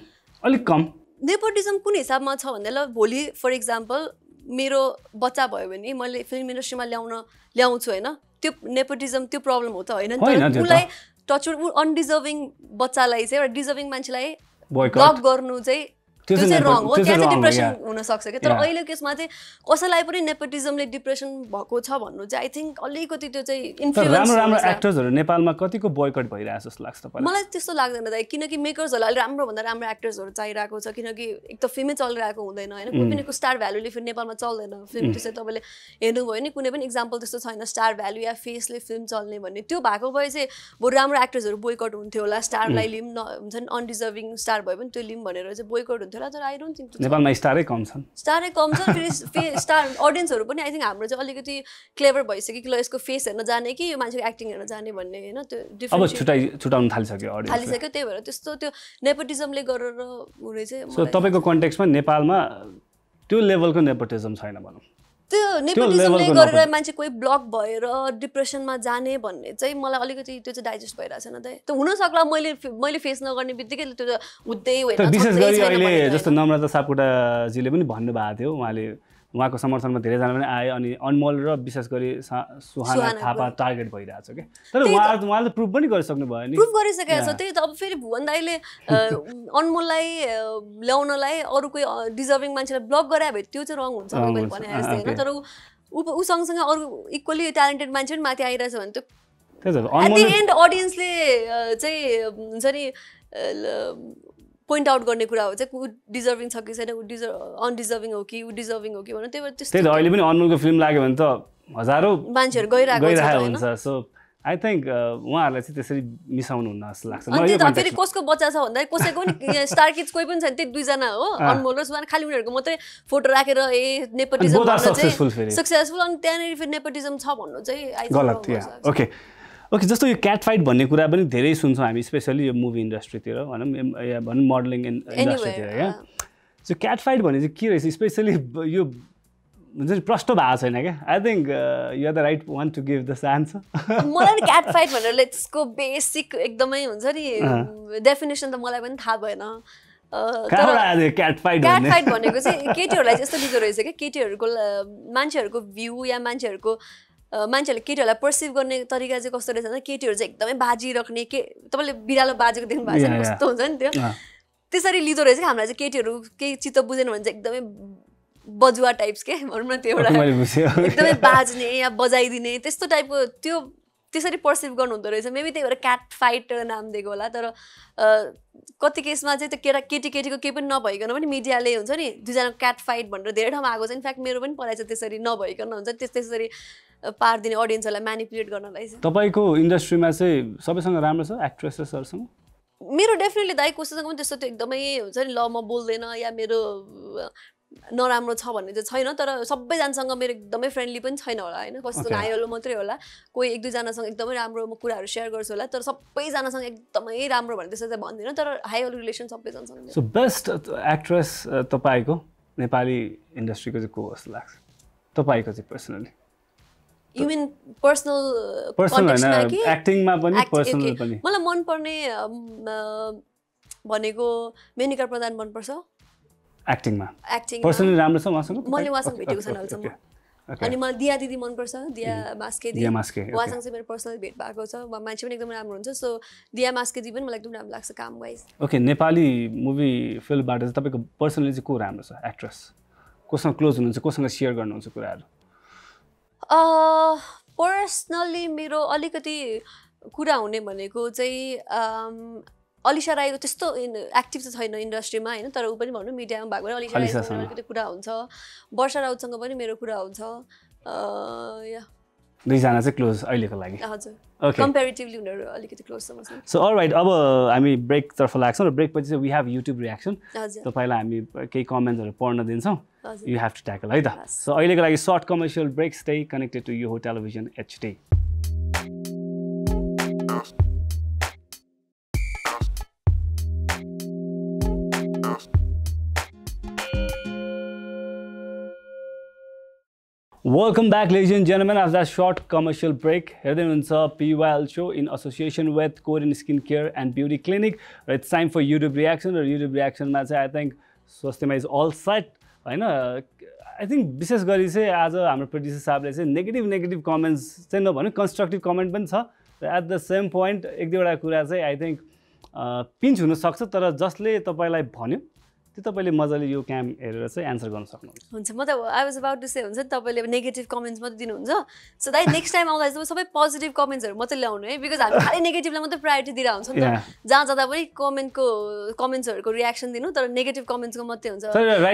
अलिक कम नेपोटिजम कुन हिसाबमा छ भन्दा ल भोलि फर इक्जाम्पल मेरो बच्चा भयो भने मैले फिल्म इन्डस्ट्रीमा ल्याउन ल्याउँछु होइन त्यो नेपोटिजम त्यो प्रब्लम हो त होइन उसलाई टचर अनडिजर्भिङ बच्चालाई चाहिँ एउटा डिजर्भिङ मान्छेलाई ब्लक गर्नु चाहिँ त्यो चाहिँ रङ हो त्यहाँ चाहिँ डिप्रेसन हुनसक्छ क्या तर अहिलेको केसमा चाहिँ कसैलाई पनि नेपोटिजमले डिप्रेसन भएको छ भन्नु चाहिँ आई थिङ्क अलिकति त्यो चाहिँ राम्रो राम्रो एक्टर्सहरू नेपालमा कतिको बोयकट भइरहेको जस्तो लाग्छ मलाई त्यस्तो लाग्दैन दाइ किनकि मेकर्सहरूलाई अलिक राम्रोभन्दा राम्रो एक्टर्सहरू चाहिरहेको छ किनकि एक त फिल्मै चलिरहेको हुँदैन होइन कुनै पनि स्टार भ्यालुले फेरि नेपालमा चल्दैन फिल्म त्यस्तै तपाईँले हेर्नुभयो नि कुनै पनि इक्जाम्पल त्यस्तो छैन स्टार भ्यालु या फेसले फिल्म चल्ने भन्ने त्यो भएको भए चाहिँ बरु राम्रो एक्टर्सहरू बोयकट हुन्थ्यो होला स्टारलाई लिम न हुन्छ नि अनडिजर्भिङ स्टार भयो भने त्यो लिम भनेर चाहिँ बोयकट हुन्थ्यो होला तर आई डोन्ट थिङ्क नेपालमा स्टारै कम छन् स्टारै कम छन् फेरि स्टार अडियन्सहरू पनि आई थिङ्क हाम्रो चाहिँ अलिकति क्लेभर भइसक्यो कि ल यसको फेस हेर्न जाने कि यो मान्छेको एक्टिङ हेर्न जाने भन्ने होइन त्यो डिफ्रेन्ट छुट्याइ छुट्याउनु थालिसक्यो थालिसक्यो त्यही भएर त्यस्तो त्यो नेपोटिजमले गरेर हुने चाहिँ तपाईँको कन्टेक्समा नेपालमा त्यो लेभलको नेपोटिजम छैन भनौँ त्यो नेपोटिजमले गरेर मान्छे कोही ब्लक भएर डिप्रेसनमा जाने भन्ने चाहिँ मलाई अलिकति त्यो चाहिँ डाइजेस्ट भइरहेको छैन त त्यो हुनसक्ला मैले मैले फेस नगर्ने बित्तिकै त्यो हुँदै विशेष गरी अहिले जस्तो नम्रता सापकोटाजीले पनि भन्नुभएको थियो उहाँले उहाँको समर्थनमा धेरैजना पनि आए अनि अनमोल र विशेष गरी सुहाना थापा टार्गेट भइरहेछ क्या तर उहाँ उहाँले प्रुभ पनि गरिसक्नु भयो नि प्रुभ गरिसकेको छ त्यही त अब फेरि भुवन दाईले अनमोललाई ल्याउनलाई अरू कोही डिजर्भिङ मान्छेलाई ब्लक गरायो भने त्यो चाहिँ रङ हुन्छ ah, तर ऊ ऊ सँगसँगै अरू इक्वली ट्यालेन्टेड मान्छे पनि माथि आइरहेछ भने त्यो एट दि एन्ड अडियन्सले चाहिँ हुन्छ नि पोइन्ट आउट गर्ने कुरा हो चाहिँ ऊ डिजर्भिङ छ कि छैन ऊ डिजर् अनडिजर्भिङ हो कि ऊ डिजर्भिङ हो कि भनेर त्यही भएर त्यही त अहिले पनि अनमोलको फिल्म लाग्यो भने त हजारौँ मान्छेहरू गइरहेको हुन्छ सो आई थिङ्क उहाँहरूलाई चाहिँ त्यसरी मिसाउनु हुन्न जस्तो लाग्छ फेरि कसको बच्चा छ भन्दा कसैको पनि स्टार किड्स कोही पनि छैन त्यही दुईजना हो अनमोल र उहाँ खालि उनीहरूको मात्रै फोटो राखेर ए नेपोटिजम सक्सेसफुल अनि त्यहाँनिर फेरि नेपोटिजम छ भन्नु चाहिँ गलत ओके ओके जस्तो यो क्याट फाइट भन्ने कुरा पनि धेरै सुन्छौँ हामी स्पेसली यो मुभी इन्डस्ट्रीतिर भनौँ या भनौँ मोडलिङ इन्डस्ट्रीतिर क्या सो क्याट फाइट भने चाहिँ के रहेछ स्पेसली यो हुन्छ नि प्रष्ट भएको छैन क्या I think you are the right one to give the answer मलाई क्याट फाइट भनेर त्यसको बेसिक एकदमै हुन्छ नि डेफिनेसन त मलाई पनि थाहा भएन क्याट फाइट भनेको चाहिँ केटीहरूलाई चाहिँ यस्तो दिँदो रहेछ क्या केटीहरूको मान्छेहरूको भ्यू या मान्छेहरूको मान्छेहरूले केटीहरूलाई पर्सिभ गर्ने तरिका चाहिँ कस्तो रहेछ भने केटीहरू चाहिँ एकदमै बाजी राख्ने के तपाईँले बिरालो बाजेको देख्नु भएको छ कस्तो हुन्छ नि त्यो त्यसरी लिँदो रहेछ हामीलाई चाहिँ केटीहरू केही चित्त बुझेन भने चाहिँ एकदमै बजुवा टाइप्स के भनौँ न त्यो एउटा एकदमै बाज्ने या बजाइदिने त्यस्तो टाइपको त्यो त्यसरी पर्सिभ गर्नु हुँदो रहेछ मेबी त्यही भएर क्याट फाइट नाम दिएको होला तर कति केसमा चाहिँ त्यो केटा केटी केटीको केही पनि नभइकन पनि मिडियाले हुन्छ नि दुईजनाको क्याट फाइट भनेर धेरै ठाउँमा आएको छ इनफ्याक्ट मेरो पनि पढाइ छ त्यसरी नभइकन हुन्छ त्यस त्यसरी पारिदिने अडियन्सहरूलाई म्यानिपुलेट गर्नलाई तपाईँको इन्डस्ट्रीमा चाहिँ सबैसँग राम्रो छ एक्ट्रेसेसहरूसँग मेरो डेफिनेटली दाइ कसैसँग पनि त्यस्तो त्यो एकदमै हुन्छ नि ल म बोल्दैन या मेरो नराम्रो छ भन्ने चाहिँ छैन तर सबैजनासँग मेरो एकदमै फ्रेन्डली पनि छैन होला होइन कस्तो आयोलो मात्रै होला कोही एक दुईजनासँग एकदमै राम्रो म कुराहरू सेयर गर्छु होला तर सबैजनासँग एकदमै राम्रो भने त्यस्तो चाहिँ भन्दिनँ तर हाइओलो रिलेसन सबैजनासँग सो बेस्ट एक्ट्रेस तपाईँको नेपाली इन्डस्ट्रीको चाहिँ को जस्तो लाग्छ तपाईँको चाहिँ पर्सनली पर्सनल पर्सनल एक्टिङमा पनि पर्सनल पनि मलाई मनपर्ने um, uh, भनेको मेनिका प्रधान मनपर्छ एक्टिङमा एक्टिङ पर्सनली राम्रो छ उहाँसँग मैले उहाँसँग भेटेको छैन अहिलेसम्म अनि मलाई दिया दिदी मनपर्छ दिया मास्के दिदी उहाँसँग चाहिँ मेरो पर्सनल भेट भएको छ उहाँ मान्छे पनि एकदम राम्रो हुन्छ सो दिया मास्के दिदी पनि मलाई एकदम राम्रो लाग्छ काम वाइज ओके नेपाली मुभी फिल्मबाट चाहिँ तपाईँको पर्सनली चाहिँ को राम्रो छ एक्ट्रेस कोसँग क्लोज हुनुहुन्छ कोसँग सेयर गर्नुहुन्छ कुराहरू पर्सनल्ली मेरो अलिकति कुरा हुने भनेको चाहिँ अलिसा राईको त्यस्तो एक्टिभ चाहिँ छैन इन्डस्ट्रीमा होइन तर ऊ पनि भनौँ मिडियामा भएको भएर अलिसा राईसँग अलिकति कुरा हुन्छ वर्षा राउतसँग पनि मेरो कुरा हुन्छ या दुईजना चाहिँ क्लोज अहिलेको लागि सो अल राइट अब हामी ब्रेकतर्फ लाग्छौँ र ब्रेकपछि चाहिँ वी हेभ युट्युब रियाक्सन तपाईँलाई हामी केही कमेन्ट्सहरू पढ्न दिन्छौँ यु हेभ टु ट्याकल है त सो अहिलेको लागि short commercial break stay connected to you हो television HD welcome back ladies and जेनमेन after the short commercial break हेर्दै हुनुहुन्छ पिवाएल so in association with Korean skin care and beauty clinic र it's time for YouTube reaction र YouTube रियाक्सनमा चाहिँ I think Swastima is all set होइन I think विशेष गरी चाहिँ आज हाम्रो प्रड्युसर साहबले चाहिँ नेगेटिभ नेगेटिभ कमेन्ट्स चाहिँ नभनौँ कन्स्ट्रक्टिभ कमेन्ट पनि छ र एट द सेम पोइन्ट एक दुईवटा कुरा चाहिँ आई थिङ्क पिन्च हुनसक्छ तर जसले तपाईँलाई भन्यो त्यो तपाईँले मजाले यो क्याम हेरेर चाहिँ एन्सर गर्न सक्नुहुन्छ हुन्छ म त I was about to say हुन्छ नि तपाईँले नेगेटिभ कमेन्ट्स मात्रै दिनुहुन्छ सो दाइ नेक्स्ट टाइम आउँदा चाहिँ सबै पोजिटिभ कमेन्ट्सहरू मात्रै ल्याउनु है बिकज हामी खालि नेगेटिभलाई मात्रै प्रायोरिटी दिएर हुन्छ नि त जहाँ जाँदा पनि कमेन्टको कमेन्ट्सहरूको रियाक्सन दिनु तर नेगेटिभ कमेन्ट्सको मात्रै हुन्छ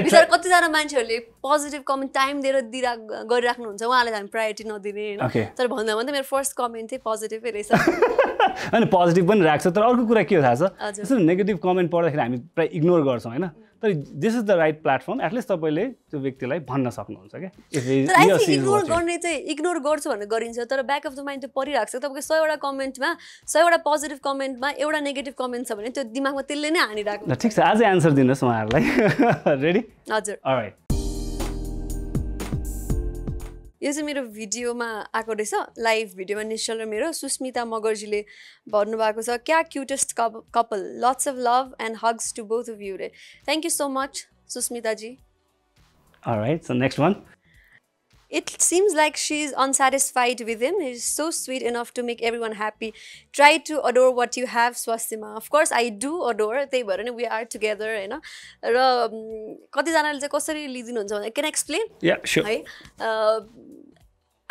बिचरा कतिजना मान्छेहरूले पोजिटिभ कमेन्ट टाइम दिएर दिइरा गरिराख्नुहुन्छ उहाँलाई हामी प्रायोरिटी नदिने होइन तर भन्दा भन्दा मेरो फर्स्ट कमेन्ट चाहिँ पोजिटिभै रहेछ होइन पोजिटिभ पनि राख्छ तर अर्को कुरा के थाहा छ नेगेटिभ कमेन्ट पढ्दाखेरि हामी प्रायः इग्नोर गर्छौँ होइन तर this is the right platform at least तपाईँले त्यो व्यक्तिलाई भन्न सक्नुहुन्छ क्या इग्नोर गर्ने चाहिँ इग्नोर गर्छु भनेर गरिन्छ तर ब्याक अफ द माइन्ड त्यो परिरहेको छ तपाईँको सयवटा कमेन्टमा सयवटा पोजिटिभ कमेन्टमा एउटा नेगेटिभ कमेन्ट छ भने त्यो दिमागमा त्यसले नै हानिरहेको ठिक छ आजै एन्सर दिनुहोस् उहाँहरूलाई रेडी हजुर राइट यो चाहिँ मेरो भिडियोमा आएको रहेछ लाइभ भिडियोमा निश्चल र मेरो सुस्मिता मगर्जीले भन्नुभएको छ क्या क्युटेस्ट कप कपाल lots of love and hugs to both of you रे थ्याङ्क यू सो मच सुस्मिताजी right so next one It seems like she is unsatisfied with him. He is so sweet enough to make everyone happy. Try to adore what you have, Swastima. Of course, I do adore. त्यही भएर नि we are together होइन र कतिजनाले चाहिँ कसरी लिइदिनुहुन्छ भने can explain है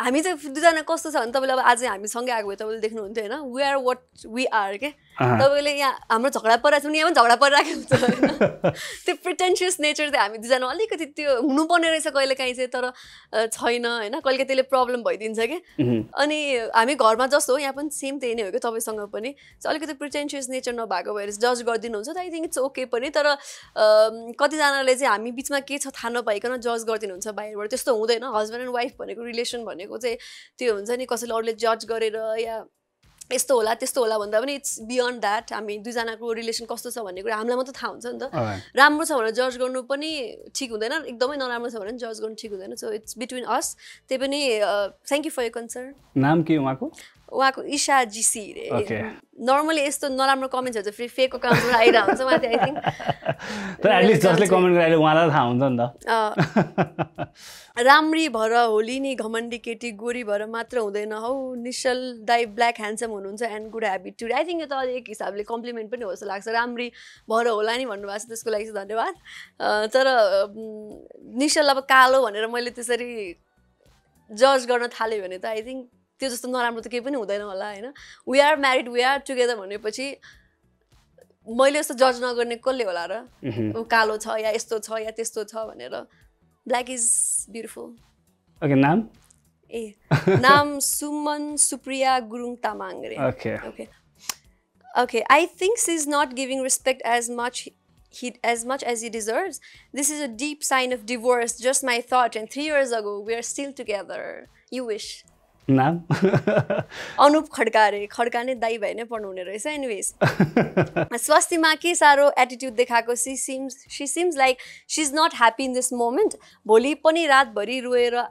हामी चाहिँ दुईजना कस्तो छ भने तपाईँले अब आज हामीसँगै आएको भए तपाईँले देख्नुहुन्थ्यो होइन we are what we are के तपाईँले यहाँ हाम्रो झगडा परिरहेको छ भने यहाँ पनि झगडा परिरहेको हुन्छ होइन त्यो प्रिटेन्सियस नेचर चाहिँ हामी दुईजना अलिकति त्यो हुनुपर्ने रहेछ कहिले काहीँ चाहिँ तर छैन होइन कहिले त्यसले प्रब्लम भइदिन्छ कि अनि हामी घरमा जस्तो हो यहाँ पनि सेम त्यही नै हो कि तपाईँसँग पनि अलिकति प्रिटेन्सियस नेचर नभएको भएर जज गरिदिनुहुन्छ हुन्छ आई थिङ्क इट्स ओके पनि तर कतिजनाले चाहिँ हामी बिचमा के छ थाहा नपाइकन जज गरिदिनुहुन्छ बाहिरबाट त्यस्तो हुँदैन हस्बेन्ड एन्ड वाइफ भनेको रिलेसन भनेको चाहिँ त्यो हुन्छ नि कसैले अरूले जज गरेर या यस्तो होला त्यस्तो होला भन्दा पनि इट्स बियन्ड द्याट हामी दुईजनाको रिलेसन कस्तो छ भन्ने कुरा हामीलाई मात्रै थाहा हुन्छ नि त राम्रो छ भनेर जज गर्नु पनि ठिक हुँदैन एकदमै नराम्रो छ भने जज गर्नु ठिक हुँदैन सो इट्स बिट्विन अस त्यही पनि thank you for your concern नाम के उहाँको उहाँको इशा जिसी रे नर्मली यस्तो नराम्रो कमेन्ट्सहरू चाहिँ फेरि फेकको काम आइरहेको हुन्छ उहाँ आई थिङ्क एटलिस्ट जसले कमेन्ट गराएर उहाँलाई थाहा हुन्छ नि त राम्री भएर होली नि घमण्डी केटी गोरी भएर मात्र हुँदैन हौ निशल दाई ब्ल्याक ह्यान्डसम हुनुहुन्छ and good habit too I think यो त एक हिसाबले कम्प्लिमेन्ट पनि हो जस्तो लाग्छ राम्री भएर होला नि भन्नुभएको छ त्यसको लागि चाहिँ धन्यवाद तर निशल अब कालो भनेर मैले त्यसरी जज गर्न थालेँ भने त आई थिङ्क त्यो जस्तो नराम्रो त केही पनि हुँदैन होला होइन we are married we are together भनेपछि मैले यस्तो जज नगर्ने कसले होला र ऊ कालो छ या यस्तो छ या त्यस्तो छ भनेर ब्ल्याक इज ब्युटिफुल ओके नाम ए नाम सुमन सुप्रिया गुरुङ तामाङ रे okay okay okay I think she is not giving respect as much he as much as he deserves. This is a deep sign of divorce, just my thought. And three years ago we are still together You wish. नाम अनुप खड्का अरे खड्का नै दाई भाइ नै पढ्नुहुने रहेछ anyways स्वास्थ्यमा के साह्रो एटिट्युड देखाएको she seems she seems like she is not happy in this moment भोलि पनि रातभरि रोएर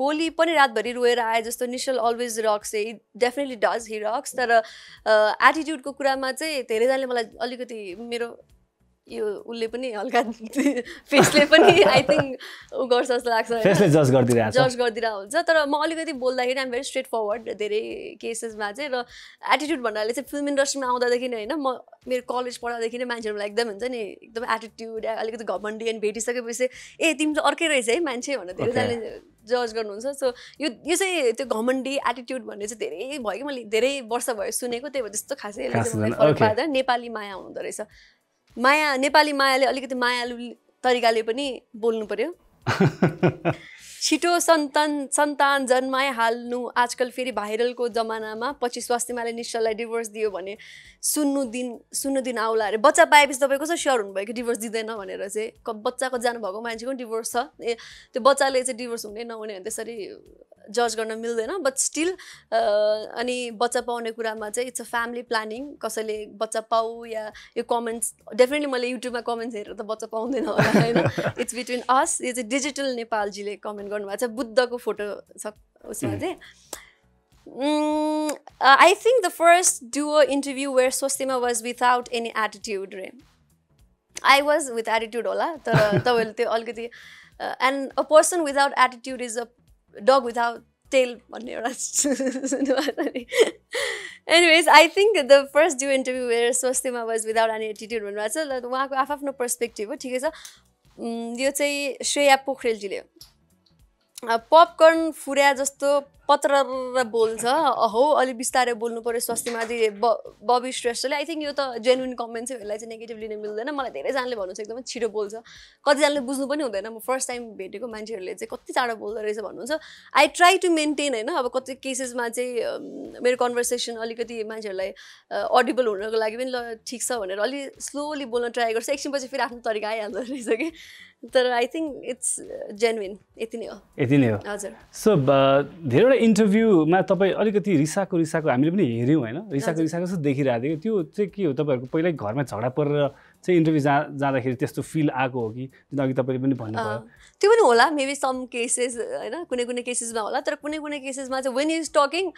बोली पनि रातभरि रोएर आए जस्तो निशल अलवेज रक्स है डेफिनेटली डज हि रक्स तर एटिट्युडको कुरामा चाहिँ धेरैजनाले मलाई अलिकति मेरो यो उसले पनि हल्का फेसले पनि आई थिङ्क ऊ गर्छ जस्तो लाग्छ जज गरिदिरहेको हुन्छ तर म अलिकति बोल्दाखेरि आइम भेरी स्ट्रेट फरवर्ड धेरै केसेसमा चाहिँ र एटिट्युड भन्नाले चाहिँ फिल्म इन्डस्ट्रीमा आउँदादेखि नै होइन म मेरो कलेज पढ्दादेखि नै मान्छेहरूलाई एकदम हुन्छ नि एकदम एटिट्युड अलिकति घमण्डी अनि भेटिसकेपछि ए तिमी त अर्कै रहेछ है मान्छे भनेर धेरैजनाले जज गर्नुहुन्छ सो यो यो चाहिँ त्यो घमण्डी एटिट्युड भन्ने चाहिँ धेरै भयो कि मैले धेरै वर्ष भयो सुनेको त्यही भएर त्यस्तो खासै नेपाली माया हुँदो रहेछ माया नेपाली मायाले अलिकति मायालु तरिकाले पनि बोल्नु पर्यो छिटो सन्तान सन्तान जन्माए हाल्नु आजकल फेरि भाइरलको जमानामा पछि स्वास्थ्यमाले निश्चललाई डिभोर्स दियो भने सुन्नु दिन सुन्नु दिन आउला अरे बच्चा पाएपछि तपाईँ कसो स्योर हुनुभयो कि डिभोर्स दिँदैन भनेर चाहिँ बच्चाको जानुभएको मान्छेको पनि डिभोर्स छ ए त्यो बच्चाले चाहिँ डिभोर्स हुने नहुने त्यसरी जज गर्न मिल्दैन बट स्टिल अनि बच्चा पाउने कुरामा चाहिँ इट्स अ फ्यामिली प्लानिङ कसैले बच्चा पाऊ या यो कमेन्ट्स डेफिनेटली मैले युट्युबमा कमेन्ट्स हेरेर त बच्चा पाउँदैन होला होइन इट्स बिट्विन अस यो चाहिँ डिजिटल नेपालजीले कमेन्ट गर्नुभएको छ बुद्धको फोटो छ उसमा चाहिँ I think the first duo interview where Swastima was without any attitude रे आई वाज विथ एटिट्युड होला तर तपाईँहरूले त्यो अलिकति and a person without attitude is a dog without tail भन्ने एउटा सुन्नुभएको नि anyways I think the first duo interview where Swastima was without any attitude भन्नुभएको छ उहाँको आफ्नो पर्सपेक्टिभ हो ठिकै छ यो चाहिँ श्रेया पोखरेलजीले पपकर्न फुर्या जस्तो पत्र बोल्छ अहो अलि बिस्तारै बोल्नु पऱ्यो स्वास्थ्यमाथि ब बबी श्रेष्ठले आई थिङ्क यो त जेन्युन कमेन्ट चाहिँ यसलाई चाहिँ नेगेटिभ लिन मिल्दैन मलाई धेरैजनाले भन्नु एकदमै छिटो बोल्छ कतिजनाले बुझ्नु पनि हुँदैन म फर्स्ट टाइम भेटेको मान्छेहरूले चाहिँ कति चाँडो बोल्दो रहेछ भन्नुहुन्छ आई ट्राई टु मेन्टेन होइन अब कति केसेसमा चाहिँ मेरो कन्भर्सेसन अलिकति मान्छेहरूलाई अडिबल हुनको लागि पनि ल ठिक छ भनेर अलि स्लोली बोल्न ट्राई गर्छ एकछिनपछि फेरि आफ्नो तरिका आइहाल्दो रहेछ कि तर आई थिङ्क इट्स जेन्युन यति नै हो यति नै हो हजुर सो धेरैवटा इन्टरभ्यूमा तपाईँ अलिकति रिसाको रिसाको हामीले पनि हेऱ्यौँ होइन रिसाको रिसाको जस्तो देखिरहेको थियो त्यो चाहिँ के हो तपाईँहरूको पहिल्यै घरमा झगडा परेर चाहिँ इन्टरभ्यू जा जाँदाखेरि त्यस्तो फिल आएको हो कि जुन अघि तपाईँले पनि भन्नुभयो त्यो पनि होला मेबी सम केसेस होइन कुनै कुनै केसेसमा होला तर कुनै कुनै केसेसमा चाहिँ वेन इज टकिङ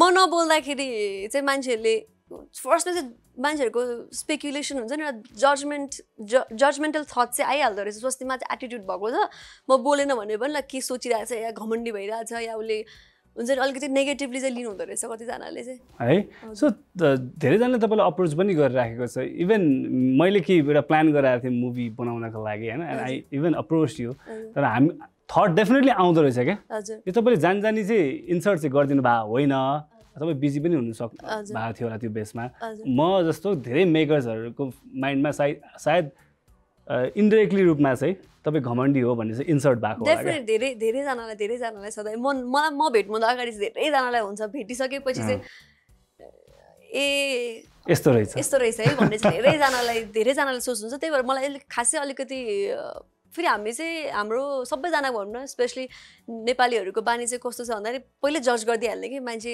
म नबोल्दाखेरि चाहिँ मान्छेहरूले फर्स्टमा चाहिँ मान्छेहरूको स्पेकुलेसन हुन्छ नि एउटा जजमेन्ट ज जजमेन्टल थट चाहिँ आइहाल्दो रहेछ स्वास्थ्यमा चाहिँ एटिट्युड भएको छ म बोलेन भने पनि ल के सोचिरहेको या घमण्डी भइरहेछ या उसले हुन्छ नि अलिकति नेगेटिभली चाहिँ लिनुहुँदो रहेछ कतिजनाले चाहिँ है सो धेरैजनाले तपाईँलाई अप्रोच पनि गरिराखेको छ इभन मैले के एउटा प्लान गराएको थिएँ मुभी बनाउनको लागि होइन आई इभन अप्रोच यु तर हामी थट डेफिनेटली आउँदो रहेछ क्या यो तपाईँले जान जानी चाहिँ इन्सर्ट चाहिँ गरिदिनु भएको होइन तपाईँ बिजी पनि हुनु सक् भएको थियो होला त्यो बेसमा म जस्तो धेरै मेकर्सहरूको माइन्डमा सायद सायद इन्डिरेक्टली रूपमा चाहिँ तपाईँ घमण्डी हो भन्ने चाहिँ इन्सर्ट भएको डेफिनेट धेरै धेरैजनालाई धेरैजनालाई सधैँ म मलाई म भेट्नु अगाडि धेरैजनालाई हुन्छ भेटिसकेपछि चाहिँ ए यस्तो रहेछ यस्तो रहेछ है भन्ने चाहिँ धेरैजनालाई धेरैजनालाई सोच्नुहुन्छ त्यही भएर मलाई अलिक खासै अलिकति फेरि हामी चाहिँ हाम्रो सबैजना भनौँ न स्पेसली नेपालीहरूको बानी चाहिँ कस्तो छ भन्दाखेरि पहिल्यै जज गरिदिइहाल्ने कि मान्छे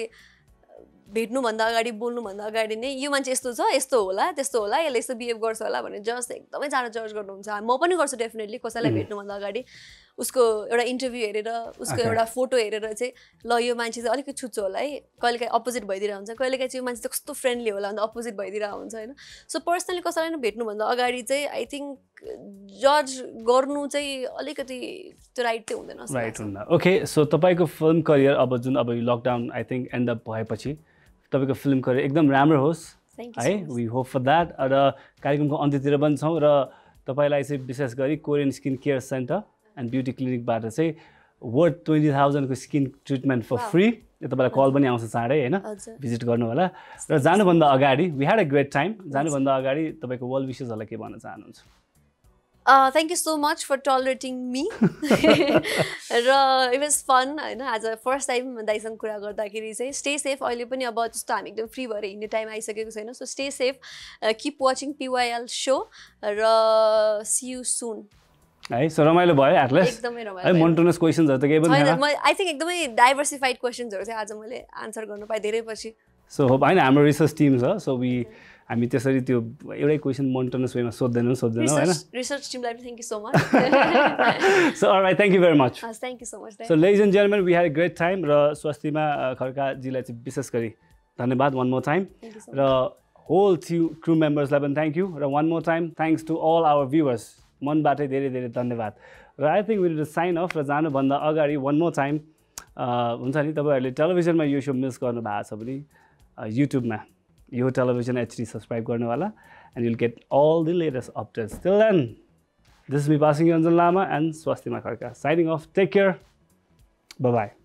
भेट्नुभन्दा अगाडि बोल्नुभन्दा अगाडि नै यो मान्छे यस्तो छ यस्तो होला त्यस्तो होला यसले यस्तो बिहेभ गर्छ होला भनेर जस्ट एकदमै जाडो जज गर्नुहुन्छ म पनि गर्छु डेफिनेटली कसैलाई भेट्नुभन्दा अगाडि उसको एउटा इन्टरभ्यू हेरेर उसको एउटा फोटो हेरेर चाहिँ ल यो मान्छे चाहिँ अलिकति छुच्छ होला है कहिलेकाहीँ अपोजिट भइदिरहेको हुन्छ कहिलेकाहीँ चाहिँ यो मान्छे चाहिँ कस्तो फ्रेन्डली होला भन्दा अपोजिट भइदिरहेको हुन्छ होइन सो पर्सनली कसैलाई नै भेट्नुभन्दा अगाडि चाहिँ आई थिङ्क जज गर्नु चाहिँ अलिकति त्यो राइट चाहिँ हुँदैन राइट हुँदैन ओके सो तपाईँको फिल्म करियर अब जुन अब यो lockdown I think end up भएपछि तपाईँको फिल्म करियर एकदम राम्रो होस् है वी होप फर द्याट र कार्यक्रमको अन्त्यतिर पनि छौँ र तपाईँलाई चाहिँ विशेष गरी Korean skin care center and beauty क्लिनिकबाट चाहिँ वर्ड ट्वेन्टी थाउजन्डको स्किन ट्रिटमेन्ट फर फ्री तपाईँलाई कल पनि आउँछ चाँडै होइन भिजिट गर्नु होला र जानुभन्दा अगाडि we had a great time जानुभन्दा अगाडि तपाईँको वर्ल्ड विशेषहरूलाई के भन्न चाहनुहुन्छ thank you so much for tolerating me र इट वाज फन होइन अ फर्स्ट टाइम दाइसँग कुरा गर्दाखेरि चाहिँ स्टे सेफ अहिले पनि अब जस्तो हामी एकदम फ्री भएर हिँड्ने टाइम आइसकेको छैन so stay safe keep watching पिवाइएल सो र सी यु सुन है सो रमाइलो भयो एटलिस्ट एकदमै रमाइलो मोन्टोनस क्वेसन्सहरू त केही पनि आई थिङ्क एकदमै डाइभर्सिफाइड क्वेसन्सहरू चाहिँ आज मैले आन्सर गर्नु पाएँ धेरै पछि सो होइन हाम्रो रिसर्च टिम छ सो वी हामी त्यसरी त्यो एउटै क्वेसन मोन्टनस वेमा सोध्दैनौँ सोध्दैनौँ होइन रिसर्च टिमलाई पनि thank you so much so भाइ thank you very much thank you so much so ladies and gentlemen we have a great time र स्वास्थ्यमा खड्काजीलाई चाहिँ विशेष गरी धन्यवाद वान मोर टाइम र होल थ्यु क्रु मेम्बर्सलाई पनि थ्याङ्क यू र one more time thanks to all our viewers मनबाटै धेरै धेरै धन्यवाद र I think will sign off र जानुभन्दा अगाडि वान मोर टाइम हुन्छ नि तपाईँहरूले टेलिभिजनमा यो सो मिस गर्नु भएको छ भने युट्युबमा यो टेलिभिजन एचडी सब्सक्राइब गर्नुहोला and you'll get all the latest updates till then this me बासिङ Ranjan Lama and Swastima Khadka signing off take care by